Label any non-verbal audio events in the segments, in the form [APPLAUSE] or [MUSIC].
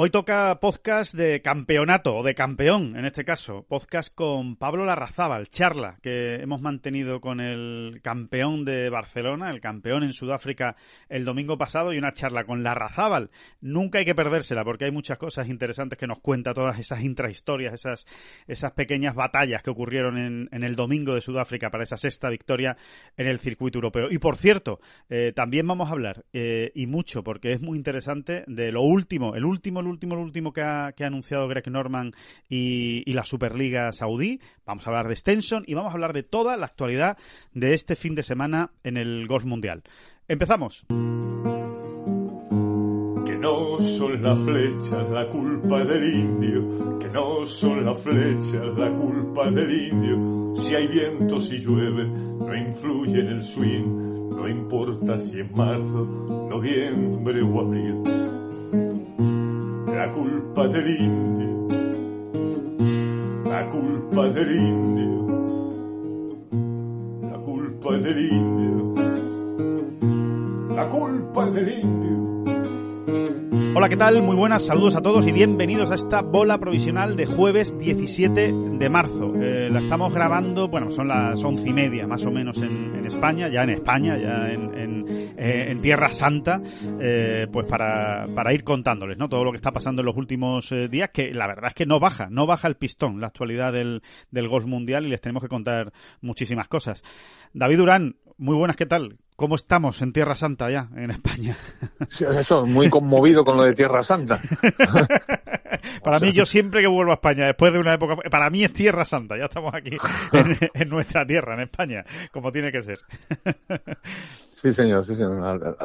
Hoy toca podcast de campeonato, o de campeón en este caso, podcast con Pablo Larrazábal, charla que hemos mantenido con el campeón de Barcelona, el campeón en Sudáfrica el domingo pasado, y una charla con Larrazábal. Nunca hay que perdérsela porque hay muchas cosas interesantes que nos cuenta, todas esas intrahistorias, esas, esas pequeñas batallas que ocurrieron en, el domingo de Sudáfrica para esa sexta victoria en el circuito europeo. Y por cierto, eh, también vamos a hablar, eh, y mucho, porque es muy interesante, de lo último, el último último, el último que ha, que ha anunciado Greg Norman y, y, la Superliga Saudí. Vamos a hablar de Stenson y vamos a hablar de toda la actualidad de este fin de semana en el Golf Mundial. Empezamos. Que no son las flechas la culpa del indio, que no son las flechas la culpa del indio. Si hay viento, si llueve, no influye en el swing, no importa si es marzo, noviembre o abril. La culpa del indio. La culpa del indio. La culpa del indio. La culpa del indio. Hola, ¿qué tal? Muy buenas, saludos a todos y bienvenidos a esta bola provisional de jueves 17 de marzo. Eh, la estamos grabando, bueno, son las once y media más o menos en, España, ya en España, ya en, eh, Tierra Santa, eh, pues para, para, ir contándoles, ¿no? Todo lo que está pasando en los últimos días, que la verdad es que no baja, no baja el pistón la actualidad del, del golf mundial y les tenemos que contar muchísimas cosas. David Durán, muy buenas, ¿qué tal? ¿Cómo estamos en Tierra Santa ya, en España? [LAUGHS] Sí, eso, muy conmovido con lo de Tierra Santa. [LAUGHS] para mí, yo siempre que vuelvo a España, después de una época, para mí es Tierra Santa, ya estamos aquí en nuestra tierra, en España, como tiene que ser. [LAUGHS] Sí, señor, sí, señor.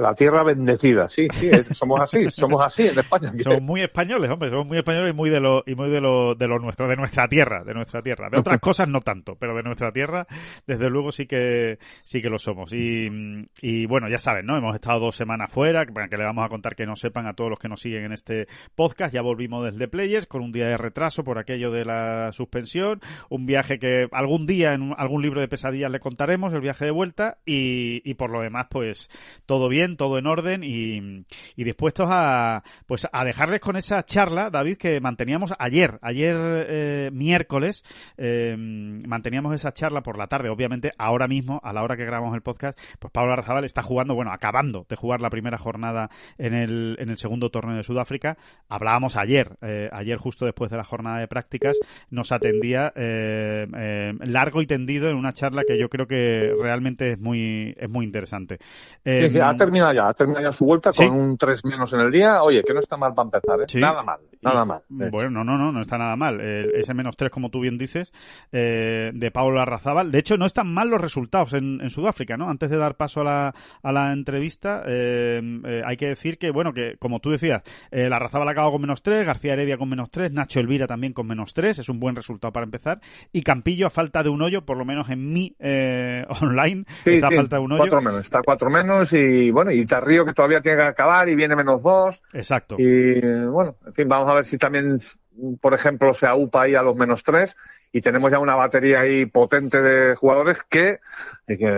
La, tierra bendecida, sí, sí, somos así, [LAUGHS] somos así en España. Somos muy españoles, hombre, somos muy españoles y muy de lo, y muy de lo, de lo nuestro, de nuestra tierra, de nuestra tierra. De otras [LAUGHS] cosas no tanto, pero de nuestra tierra, desde luego sí que, sí que lo somos. Y, y bueno, ya saben, ¿no? Hemos estado dos semanas fuera, que le vamos a contar que no sepan a todos los que nos siguen en este podcast. Ya volvimos desde Players con un día de retraso por aquello de la suspensión, un viaje que algún día en algún libro de pesadillas le contaremos, el viaje de vuelta y por lo demás, pues todo bien, todo en orden y, y dispuestos a, pues, a dejarles con esa charla, David, que manteníamos ayer, ayer eh, miércoles, eh, manteníamos esa charla por la tarde, obviamente ahora mismo, a la hora que grabamos el podcast, pues Pablo Arzabal está jugando, bueno, acabando de jugar la primera jornada en el, en el segundo torneo de Sudáfrica, hablábamos ayer, eh, ayer justo después de la jornada de prácticas, nos atendía largo y tendido en una charla que yo creo que realmente es muy, es muy interesante. ha em, terminado ya, ha terminado ya su vuelta con un 3 menos en el día. Oye, que no está mal para empezar, ¿eh? Nada mal. Nada mal. Bueno, no, no, no, no está nada mal. ese menos 3, como tú bien dices, eh, de Pablo Arrazabal De hecho, no están mal los resultados en, Sudáfrica, ¿no? Antes de dar paso a la, a la entrevista, eh, eh, hay que decir que, bueno, que como tú decías, la ha acabado con menos tres, García Heredia con menos tres Nacho Elvira también con menos tres, es un buen resultado para empezar. Y Campillo, a falta de un hoyo, por lo menos en mi [LAUGHS] online, está a falta de un hoyo. Cuatro menos, está cuatro menos y, bueno, y Tarrío que todavía tiene que acabar y viene menos dos Exacto. Y, bueno, en fin, vamos a a ver si también, por ejemplo, se aúpa ahí a los menos tres y tenemos ya una batería ahí potente de jugadores que,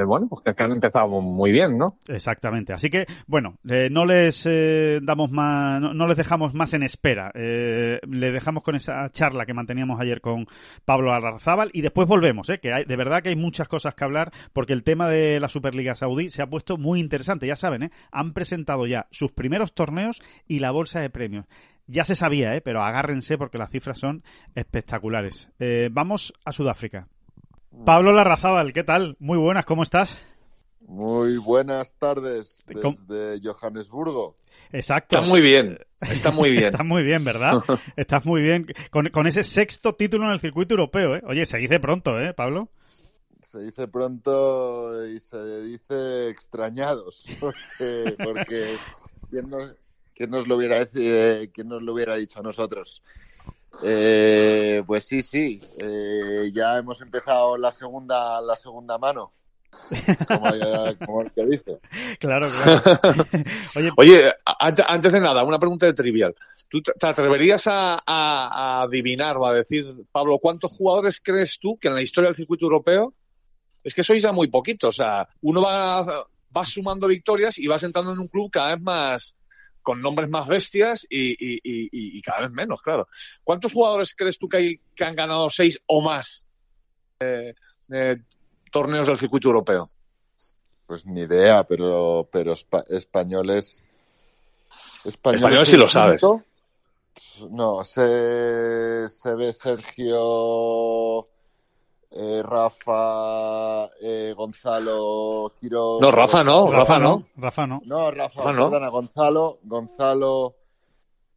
bueno, pues que, han empezado muy bien, ¿no? Exactamente. Así que, bueno, eh, no les eh, damos más, no, les dejamos más en espera. Eh, le dejamos con esa charla que manteníamos ayer con Pablo Alarzábal y después volvemos, ¿eh? Que hay, de verdad que hay muchas cosas que hablar porque el tema de la Superliga Saudí se ha puesto muy interesante. Ya saben, ¿eh? Han presentado ya sus primeros torneos y la bolsa de premios. Ya se sabía, ¿eh? pero agárrense porque las cifras son espectaculares. Eh, vamos a Sudáfrica. Pablo Larrazábal, ¿qué tal? Muy buenas, ¿cómo estás? Muy buenas tardes desde Johannesburgo. Exacto. Está muy bien, está muy bien. [LAUGHS] [LAUGHS] Estás muy bien, ¿verdad? Estás muy bien. Con, ese sexto título en el circuito europeo, ¿eh? Oye, se dice pronto, ¿eh, Pablo? Se dice pronto y se dice extrañados, [LAUGHS] porque, eh, ¿Quién nos lo hubiera, dicho a nosotros? Eh, pues sí, sí. Eh, ya hemos empezado la segunda, la segunda mano. Como, el que dice. [LAUGHS] Claro, claro. [LAUGHS] Oye, antes, de nada, una pregunta de trivial. ¿Tú te atreverías a, adivinar o a decir, Pablo, cuántos jugadores crees tú que en la historia del circuito europeo? Es que sois ya muy poquitos. O sea, uno va, va sumando victorias y vas entrando en un club cada vez más, con nombres más bestias y, cada vez menos, claro. ¿Cuántos jugadores crees tú que, han ganado seis o más eh, eh, torneos del circuito europeo? Pues ni idea, pero, españoles. Españoles, sí lo sabes. No, se ve Sergio eh, Rafa, eh, Gonzalo, Quiroz. No, Rafa no, Rafa, no. Rafa no. No, Rafa, perdona, Gonzalo, Gonzalo,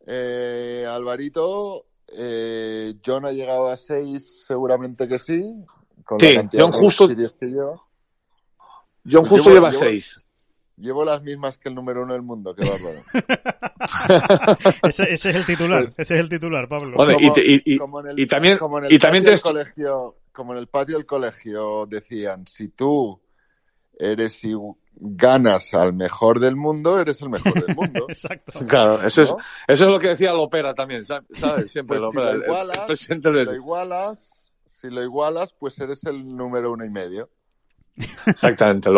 eh, Alvarito, eh, John ha llegado a 6, seguramente que sí. Con sí, la John Justo. Que yo. Este John pues Justo lleva 6. Llevo las mismas que el número uno del mundo, qué bárbaro. [LAUGHS] ese, ese, es el titular, pues ese es el titular, Pablo. y, también, y también te colegio, como en el patio del colegio decían, si tú eres y ganas al mejor del mundo, eres el mejor del mundo. [LAUGHS] Exacto. Claro, eso, es, eso es lo que decía Lopera también, ¿sabes? Siempre si lo igualas, si lo igualas, pues eres el número uno y medio. Exactamente.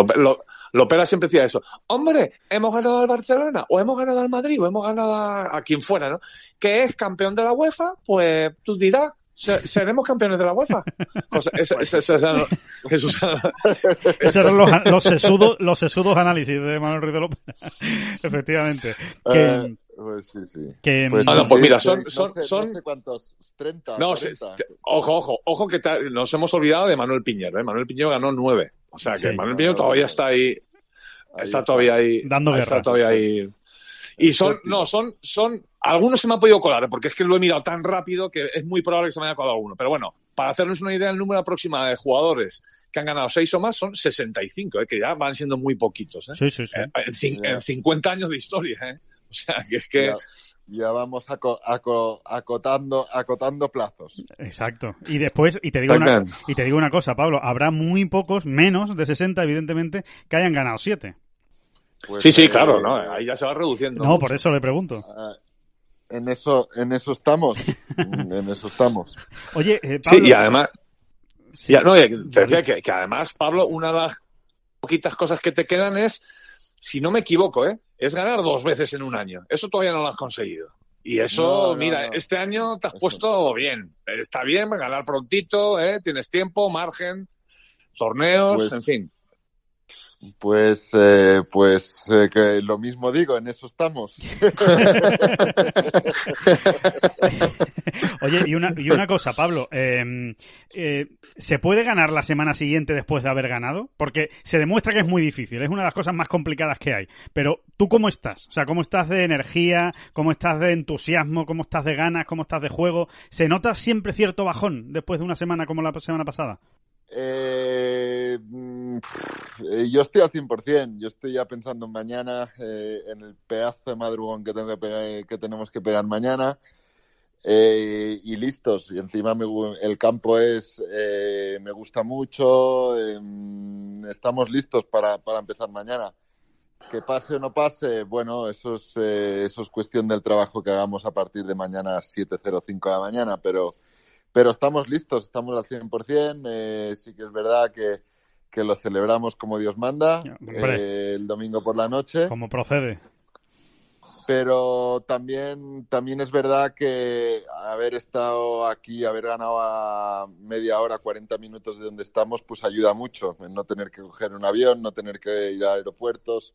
Lopera, siempre decía eso. Hombre, hemos ganado al Barcelona, o hemos ganado al Madrid, o hemos ganado a, a quien fuera, ¿no? Que es campeón de la UEFA, pues tú dirás, seremos campeones de la UEFA. [LAUGHS] Esos eran los, los, sesudos, los sesudos análisis de Manuel Ruiz de López. [LAUGHS] Efectivamente. Que, eh, pues sí, sí. Pues, pues, mira, son, son, no sé, son... cuántos, 30. No, ojo, ojo, ojo que nos hemos olvidado de Manuel Piñero. ¿eh? Manuel Piñero ganó 9. O sea que Manuel Piñero todavía está ahí. Está, todavía ahí. Dando está todavía ahí y son, no, son, son, algunos se me han podido colar, porque es que lo he mirado tan rápido que es muy probable que se me haya colado alguno. Pero bueno, para hacernos una idea el número aproximado de jugadores que han ganado seis o más, son 65, ¿eh? que ya van siendo muy poquitos. Eh. Sí, eh, en, 50 años de historia. ¿eh? O sea, que es que... Ya, vamos acotando, acotando plazos. Exacto. Y después, y te, digo una, y te digo una cosa, Pablo, habrá muy pocos, menos de 60, evidentemente, que hayan ganado siete pues sí, sí, eh, claro, ¿no? Ahí ya se va reduciendo. No, por eso le pregunto. Eh, en eso, en eso estamos. [LAUGHS] en eso estamos. Oye, Pablo... Eh, sí, y además. no, te decía que, además, Pablo, una de las poquitas cosas que te quedan es, si no me equivoco, ¿eh? es ganar dos veces en un año. Eso todavía no lo has conseguido. Y eso, mira, este año te has puesto bien. Está bien, a ganar prontito, ¿eh? tienes tiempo, margen, torneos, pues en fin. Pues, eh, pues eh, que lo mismo digo, en eso estamos. [LAUGHS] Oye, y una, y una cosa, Pablo, em, eh, ¿se puede ganar la semana siguiente después de haber ganado? Porque se demuestra que es muy difícil, es una de las cosas más complicadas que hay. Pero tú cómo estás? O sea, ¿cómo estás de energía? ¿Cómo estás de entusiasmo? ¿Cómo estás de ganas? ¿Cómo estás de juego? ¿Se nota siempre cierto bajón después de una semana como la semana pasada? Eh, mm, yo estoy al 100%, yo estoy ya pensando en mañana, eh, en el pedazo de madrugón que, que, tenemos que pegar mañana. Eh, y listos, y encima el campo es, me gusta mucho, em, estamos listos para, empezar mañana. Que pase o no pase, bueno, eso es, eso es cuestión del trabajo que hagamos a partir de mañana a 7.05 de la mañana, pero, pero estamos listos, estamos al 100%, eh, sí que es verdad que, lo celebramos como Dios manda, eh, el domingo por la noche. Como procede. Pero también, también es verdad que haber estado aquí, haber ganado a media hora, 40 minutos de donde estamos, pues ayuda mucho. En no tener que coger un avión, no tener que ir a aeropuertos.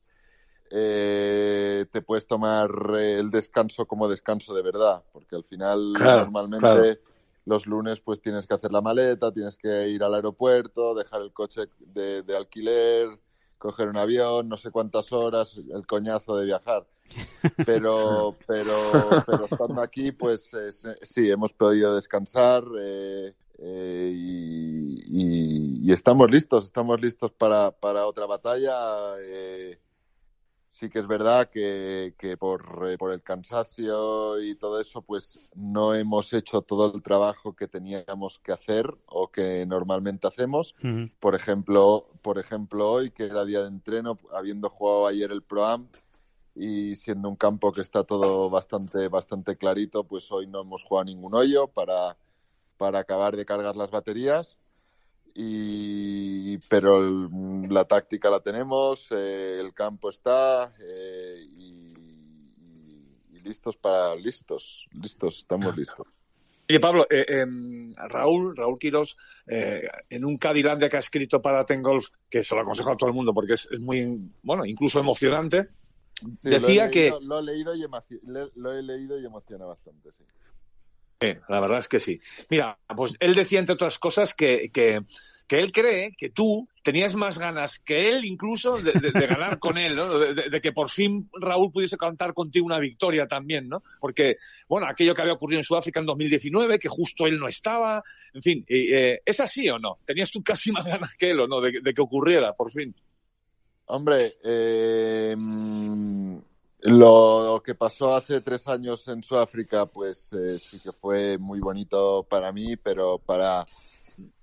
Eh, te puedes tomar el descanso como descanso de verdad, porque al final normalmente los lunes pues tienes que hacer la maleta, tienes que ir al aeropuerto, dejar el coche de, alquiler, coger un avión, no sé cuántas horas, el coñazo de viajar. [LAUGHS] Pero, pero, pero estando aquí, pues eh, sí, hemos podido descansar eh, eh, y, estamos listos, estamos listos para, para otra batalla. Eh, sí que es verdad que, por, eh, por, el cansancio y todo eso, pues no hemos hecho todo el trabajo que teníamos que hacer o que normalmente hacemos. Por ejemplo, por ejemplo hoy que era día de entreno, habiendo jugado ayer el Proam y siendo un campo que está todo bastante bastante clarito, pues hoy no hemos jugado ningún hoyo para para acabar de cargar las baterías y, pero la táctica la tenemos, eh, el campo está eh, y, listos para listos, listos, estamos listos. Oye, Pablo, eh, em, Raúl, Raúl eh, en un Cadillac que ha escrito para ten golf que se lo aconsejo a todo el mundo porque es, muy, bueno, incluso emocionante, decía que... lo he leído y emociona bastante, sí. Eh, la verdad es que sí. Mira, pues él decía, entre otras cosas, que, que, él cree que tú tenías más ganas que él incluso de, ganar con él, ¿no? de, que por fin Raúl pudiese contar contigo una victoria también, ¿no? Porque, bueno, aquello que había ocurrido en Sudáfrica en 2019, que justo él no estaba, en fin, eh, ¿es así o no? ¿Tenías tú casi más ganas que él o no de, que ocurriera por fin? Hombre, eh mm, lo que pasó hace tres años en Sudáfrica, pues eh, sí que fue muy bonito para mí, pero para,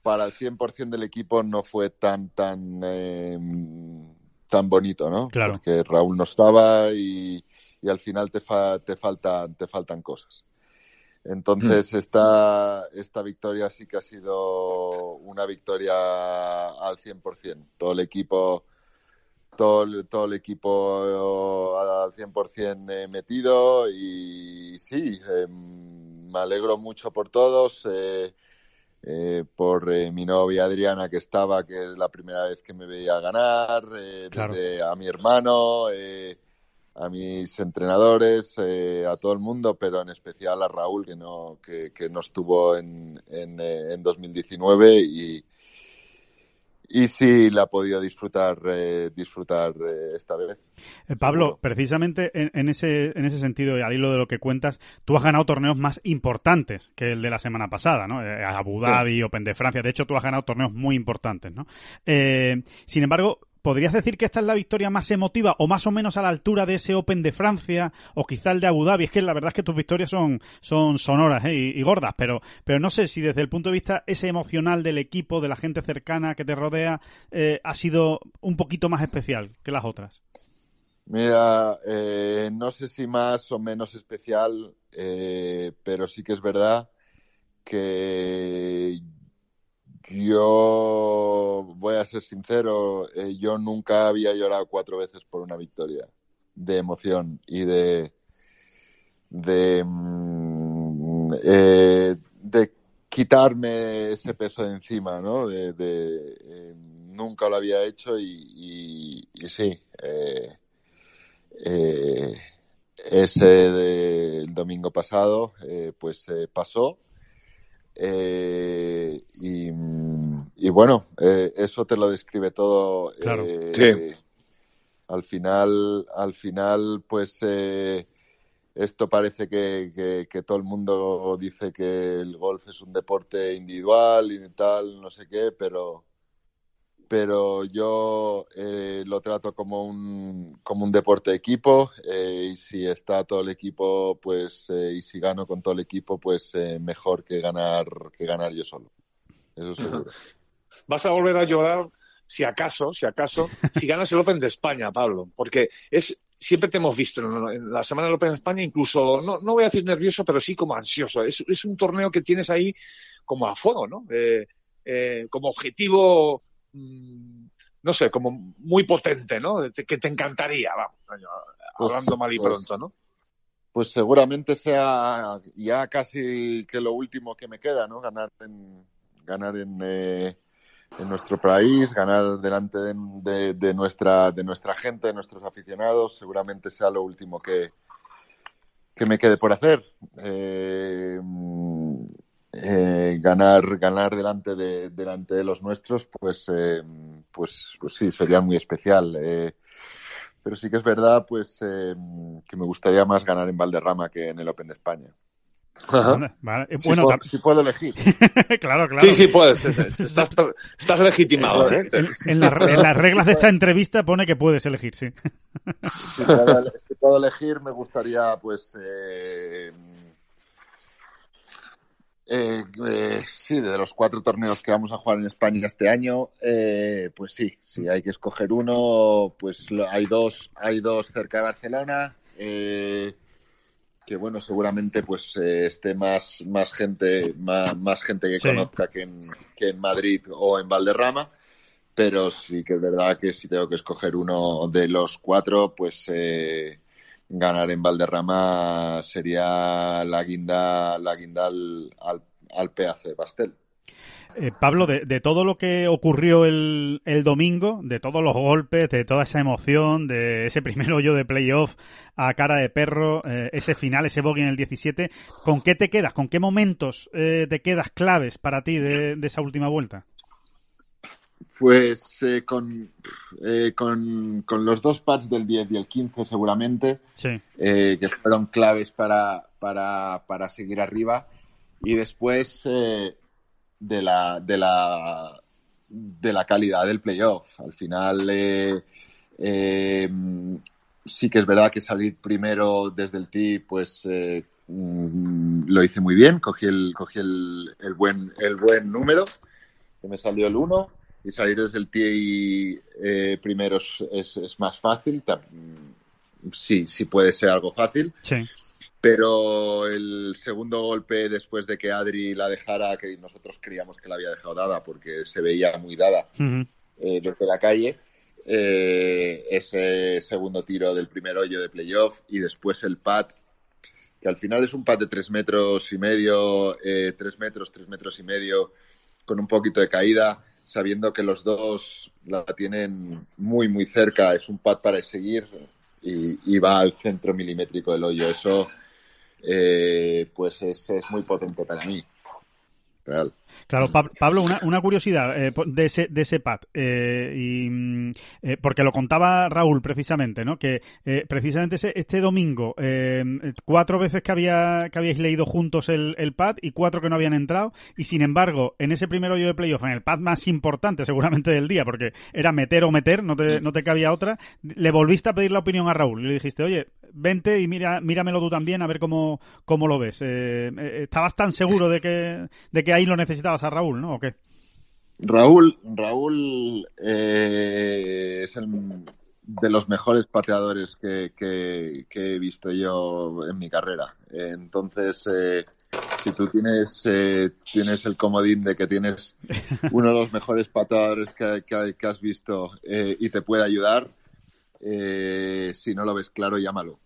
para el 100% del equipo no fue tan, tan, em, tan bonito, ¿no? Claro. Porque Raúl no estaba y, al final te, te, faltan, te faltan cosas. Entonces, hmm. esta, esta victoria sí que ha sido una victoria al 100%. Todo el equipo todo, el, todo el equipo eh, al 100% eh, metido y sí, eh, me alegro mucho por todos, por mi novia Adriana que estaba, que es la primera vez que me veía ganar, a mi hermano, a mis entrenadores, a todo el mundo, pero en especial a Raúl que no, que, no estuvo en, en, en 2019 y y sí la podía disfrutar eh, disfrutar eh, esta vez. Eh, Pablo, precisamente en, ese, en ese sentido y al hilo de lo que cuentas, tú has ganado torneos más importantes que el de la semana pasada, ¿no? Abu Dhabi, Open de Francia, de hecho tú has ganado torneos muy importantes, ¿no? sin embargo, ¿Podrías decir que esta es la victoria más emotiva o más o menos a la altura de ese Open de Francia o quizá el de Abu Dhabi? Es que la verdad es que tus victorias son, son sonoras ¿eh? y, gordas, pero, pero no sé si desde el punto de vista ese emocional del equipo, de la gente cercana que te rodea, eh, ha sido un poquito más especial que las otras. Mira, eh, no sé si más o menos especial, pero sí que es verdad que yo voy a ser sincero, eh, yo nunca había llorado cuatro veces por una victoria, de emoción y de mm, eh, quitarme ese peso de encima, ¿no? De, eh, nunca lo había hecho y, sí, ese del domingo pasado, pues pasó eh, y, bueno, eh, eso te lo describe todo. Claro. Eh, sí. Al final, al final, pues esto parece que, que, todo el mundo dice que el golf es un deporte individual y tal, no sé qué, pero pero yo eh, lo trato como un, como un deporte equipo eh, y si está todo el equipo pues eh, y si gano con todo el equipo pues mejor que ganar que ganar yo solo eso seguro vas a volver a llorar si acaso si acaso si ganas el Open de España Pablo porque es siempre te hemos visto en la semana del Open de España incluso no voy a decir nervioso pero sí como ansioso es, es un torneo que tienes ahí como a fuego no como objetivo Mm, no sé, como muy potente, ¿no? Que te encantaría, vamos, pues, hablando mal y pues, pronto, ¿no? Pues seguramente sea ya casi que lo último que me queda, ¿no? Ganar en, ganar en, eh, nuestro país, ganar delante de, nuestra, de nuestra gente, de nuestros aficionados, seguramente sea lo último que, que me quede por hacer. Eh, eh, ganar ganar delante de delante de los nuestros pues eh, pues, pues, sí sería muy especial eh, pero sí que es verdad pues eh, que me gustaría más ganar en Valderrama que en el Open de España Si, bueno, puedo, si, puedo, elegir. [LAUGHS] claro, claro. Sí, sí, puedes. Estás, estás legitimado. ¿eh? en, las reglas de esta entrevista pone que puedes elegir, sí. si, puedo, si, puedo, elegir, me gustaría, pues, eh, eh, eh, sí, de los cuatro torneos que vamos a jugar en España este año, eh, pues sí, sí, hay que escoger uno, pues hay dos, hay dos cerca de Barcelona, eh, que bueno, seguramente pues esté más, más gente, más, gente que conozca que en, Madrid o en Valderrama, pero sí que es verdad que si tengo que escoger uno de los cuatro, pues eh, ganar en Valderrama sería la guinda, la guinda al, al, pastel. Eh, Pablo, de, todo lo que ocurrió el, domingo, de todos los golpes, de toda esa emoción, de ese primer hoyo de playoff a cara de perro, eh, ese final, ese bogey en el 17, ¿con qué te quedas? ¿Con qué momentos eh, te quedas claves para ti de esa última vuelta? Pues eh, eh, con, con, los dos pads del 10 y el 15 seguramente, eh, que fueron claves para, para, seguir arriba. Y después de, la, de, la, de la calidad del playoff. Al final sí que es verdad que salir primero desde el tee, pues mm, lo hice muy bien, cogí el, cogí el, el buen, el buen número, que me salió el 1 y salir desde el TI eh, primero es, más fácil. Sí, sí puede ser algo fácil. Sí. Pero el segundo golpe después de que Adri la dejara, que nosotros creíamos que la había dejado dada porque se veía muy dada eh, desde la calle, eh, ese segundo tiro del primer hoyo de playoff y después el pad que al final es un pat de tres metros y medio, eh, tres metros, tres metros y medio, con un poquito de caída, sabiendo que los dos la tienen muy, muy cerca. Es un pad para seguir y, va al centro milimétrico del hoyo. Eso, eh, pues, es, es muy potente para mí. Real. Claro, Pablo, una, curiosidad eh, de, ese, de ese pad, eh, y, mm, eh, porque lo contaba Raúl precisamente, ¿no? Que precisamente ese, este domingo, em, cuatro veces que, había, que habíais leído juntos el, el pad y cuatro que no habían entrado, y sin embargo, en ese primer hoyo de playoff, en el pad más importante seguramente del día, porque era meter o meter, no te, no te cabía otra, le volviste a pedir la opinión a Raúl y le dijiste, oye, vente y mira, míramelo tú también, a ver cómo, cómo lo ves. ¿Estabas tan seguro de que, de que ahí lo necesitas? a Raúl, ¿no? qué? Raúl, Raúl eh, es el de los mejores pateadores que, he visto yo en mi carrera. Entonces, eh, si tú tienes, eh, tienes el comodín de que tienes [LAUGHS] uno de los mejores pateadores que, has visto y te puede ayudar, si no lo ves claro, llámalo.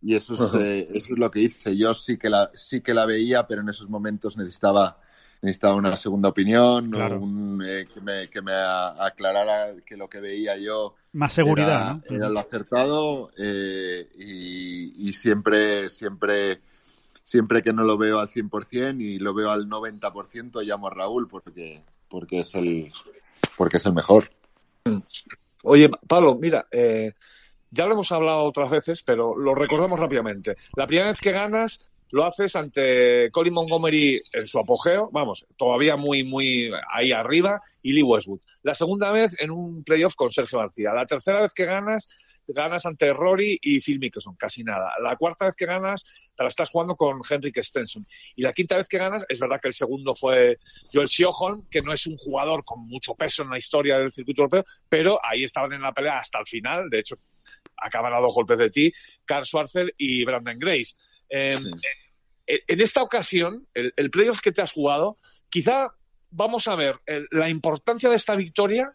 Y eso es, [LAUGHS] eso es lo que hice. Yo sí que, la, sí que la veía, pero en esos momentos necesitaba necesitaba una segunda opinión, eh, que, me, aclarara que lo que veía yo más seguridad era, lo acertado eh, y, siempre siempre siempre que no lo veo al 100% y lo veo al 90% llamo a Raúl porque porque es el porque es el mejor. Oye, Pablo, mira, eh, ya lo hemos hablado otras veces, pero lo recordamos rápidamente. La primera vez que ganas lo haces ante Colin Montgomery en su apogeo, vamos, todavía muy, muy ahí arriba, y Lee Westwood. La segunda vez en un playoff con Sergio García. La tercera vez que ganas, ganas ante Rory y Phil Mickelson, casi nada. La cuarta vez que ganas, te la estás jugando con Henrik Stenson. Y la quinta vez que ganas, es verdad que el segundo fue Joel Sjoholm, que no es un jugador con mucho peso en la historia del circuito europeo, pero ahí estaban en la pelea hasta el final. De hecho, acaban a dos golpes de ti, Carl Schwarzer y Brandon Grace Em, e, en esta ocasión, el, playoff que te has jugado, quizá vamos a ver la importancia de esta victoria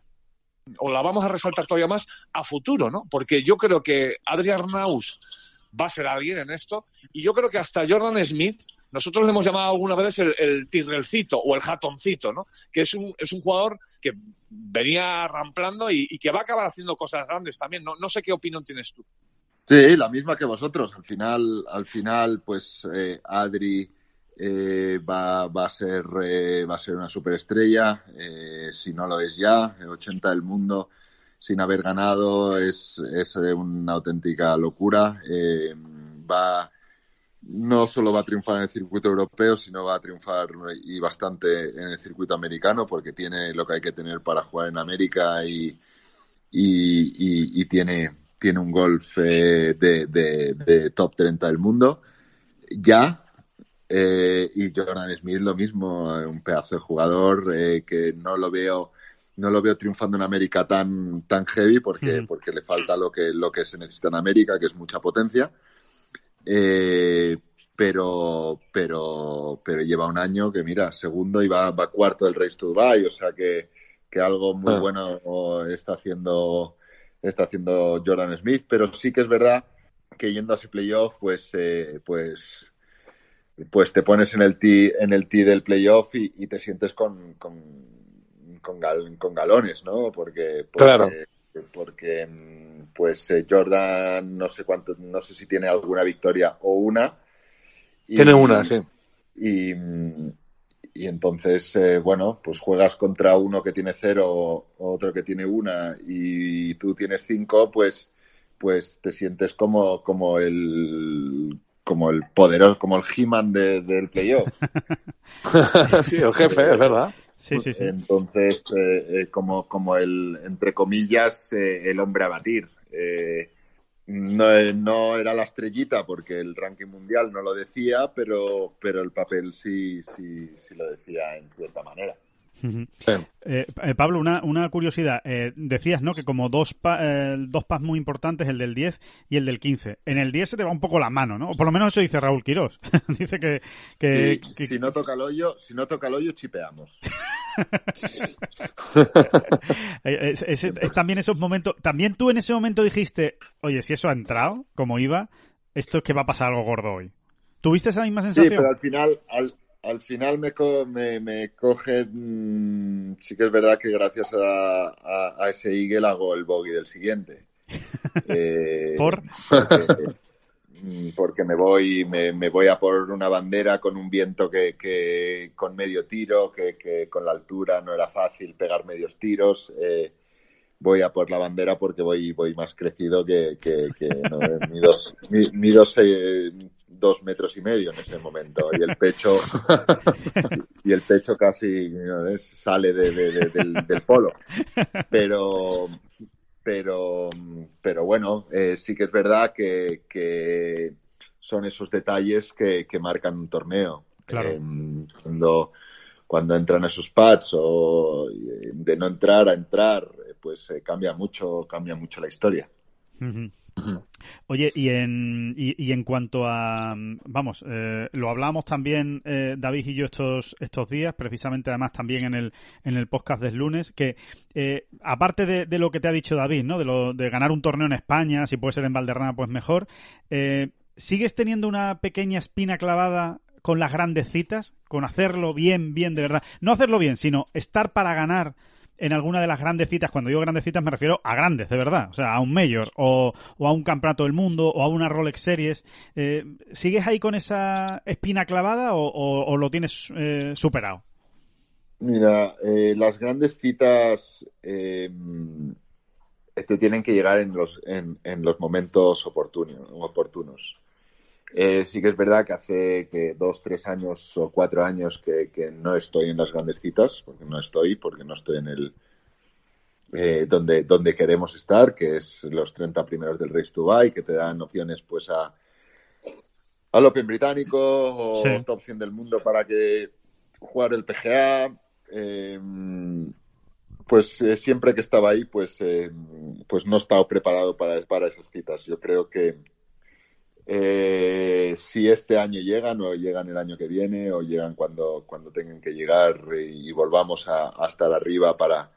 o la vamos a resaltar todavía más a futuro, ¿no? Porque yo creo que Adrián Naus va a ser alguien en esto y yo creo que hasta Jordan Smith, nosotros le hemos llamado alguna vez el, el tirrelcito o el jatoncito, ¿no? Que es un, es un jugador que venía ramplando y, que va a acabar haciendo cosas grandes también. No, no sé qué opinión tienes tú. Sí, la misma que vosotros. Al final, al final, pues eh, Adri eh, va, a ser eh, va a ser una superestrella, si no lo es ya, 80 del mundo sin haber ganado es, una auténtica locura. va no solo va a triunfar en el circuito europeo, sino va a triunfar y bastante en el circuito americano, porque tiene lo que hay que tener para jugar en América y, y tiene tiene un golf eh, de, top 30 del mundo, ya. Eh, y Jordan Smith lo mismo, un pedazo de jugador eh, que no lo veo no lo veo triunfando en América tan tan heavy porque hmm. porque le falta lo que lo que se necesita en América que es mucha potencia pero pero pero lleva un año que mira segundo y va, cuarto del Race to Dubai o sea que, que algo muy ah. bueno está haciendo está haciendo Jordan Smith, pero sí que es verdad que yendo a ese playoff, pues, eh, pues, pues te pones en el tee, en el del playoff y, te sientes con, con, galones, ¿no? Porque, claro porque mm, pues eh, Jordan no sé cuánto, no sé si tiene alguna victoria o una. tiene una, sí. Y, mm, y entonces, eh, bueno, pues juegas contra uno que tiene cero otro que tiene una y tú tienes cinco, pues, pues te sientes como, como el como el poderoso, como el He-Man del playoff. [LAUGHS] sí, el jefe, es verdad. Sí, sí, sí. Entonces, eh, eh, como, como el, entre comillas, el hombre a batir. Eh, no, era la estrellita porque el ranking mundial no lo decía, pero, pero el papel sí, sí, sí lo decía en cierta manera. Eh, eh, Pablo, una, curiosidad. Eh, decías, ¿no? Que como dos, dos pas muy importantes, el del 10 y el del 15. En el 10 se te va un poco la mano, ¿no? O por lo menos eso dice Raúl Quirós. [LAUGHS] dice que, Si no toca el hoyo, si no toca el hoyo, chipeamos. [LAUGHS] también esos momentos. También tú en ese momento dijiste, oye, si eso ha entrado, como iba, esto es que va a pasar algo gordo hoy. ¿Tuviste esa misma sensación? Sí, pero al final, al, al final me, coge, mm, sí que es verdad que gracias a, ese Eagle hago el bogey del siguiente. [LAUGHS] Eh, ¿Por? Mm, porque, me voy, me, voy a por una bandera con un viento que, con medio tiro, que, con la altura no era fácil pegar medios tiros. Eh, voy a por la bandera porque voy, voy más crecido que, que no, eh, dos metros y medio en ese momento y el pecho [LAUGHS] y el pecho casi sale de, del, polo pero pero pero bueno eh, sí que es verdad que, son esos detalles que, que, marcan un torneo eh, cuando cuando entran esos pads o eh, de no entrar a entrar pues cambia mucho cambia mucho la historia Oye, y en, y, en cuanto a, vamos, eh, lo hablamos también eh, David y yo estos, estos días, precisamente además también en el, en el podcast del lunes, que eh, aparte de, lo que te ha dicho David, ¿no? De, lo, de ganar un torneo en España, si puede ser en Valderrama, pues mejor, ¿sigues teniendo una pequeña espina clavada con las grandes citas? Con hacerlo bien, bien de verdad. No hacerlo bien, sino estar para ganar en alguna de las grandes citas, cuando digo grandes citas me refiero a grandes, de verdad, o sea, a un mayor o, a un Campeonato del Mundo o a una Rolex Series, eh, ¿sigues ahí con esa espina clavada o, lo tienes eh, superado? Mira, eh, las grandes citas em, te tienen que llegar en los, en, los momentos oportunos. Eh, sí que es verdad que hace que dos, tres años o cuatro años que, no estoy en las grandes citas, porque no estoy, porque no estoy en el eh, donde, donde queremos estar, que es los 30 primeros del Race to Buy, que te dan opciones pues a al Open británico o top 100 del mundo para que jugar el PGA. Em, pues eh, siempre que estaba ahí, pues, em, pues no estado preparado para, para esas citas. Yo creo que eh, si este año llegan o llegan el año que viene o llegan cuando, cuando tengan que llegar y, volvamos a, la arriba para,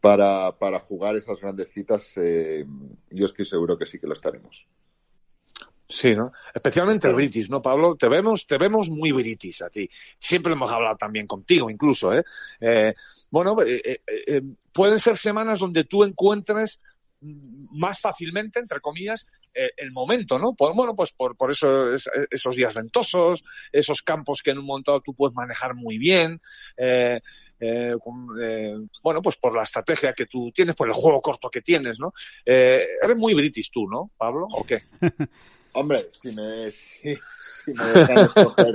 para, para jugar esas grandes citas, eh, yo estoy seguro que sí que lo estaremos. Sí, ¿no? Especialmente el British, ¿no, Pablo? Te vemos, te vemos muy British a ti. Siempre hemos hablado también contigo, incluso, ¿eh? eh bueno, pueden ser semanas donde tú encuentres mm, más fácilmente, entre comillas, eh, el momento, ¿no? Por, pues, bueno, pues por, por eso eh, esos días ventosos, esos campos que en un montado tú puedes manejar muy bien, eh, bueno, pues por la estrategia que tú tienes, por el juego corto que tienes, ¿no? eres muy british tú, ¿no, Pablo? ¿O qué? [LAUGHS] Hombre, si me, si, me dejan [LAUGHS] escoger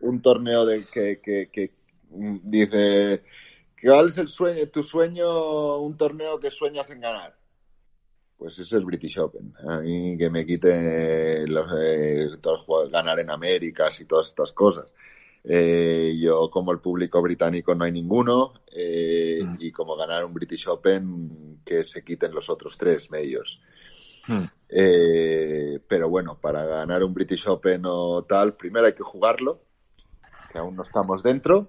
un torneo de que, que, que dice, ¿cuál es el sueño, tu sueño, un torneo que sueñas en ganar? Pues es el British Open. A mí que me quiten los, eh, ganar en Américas y todas estas cosas. Eh, yo como el público británico no hay ninguno eh, mm. y como ganar un British Open que se quiten los otros tres medios. Mm. Eh, pero bueno, para ganar un British Open o tal, primero hay que jugarlo, que aún no estamos dentro.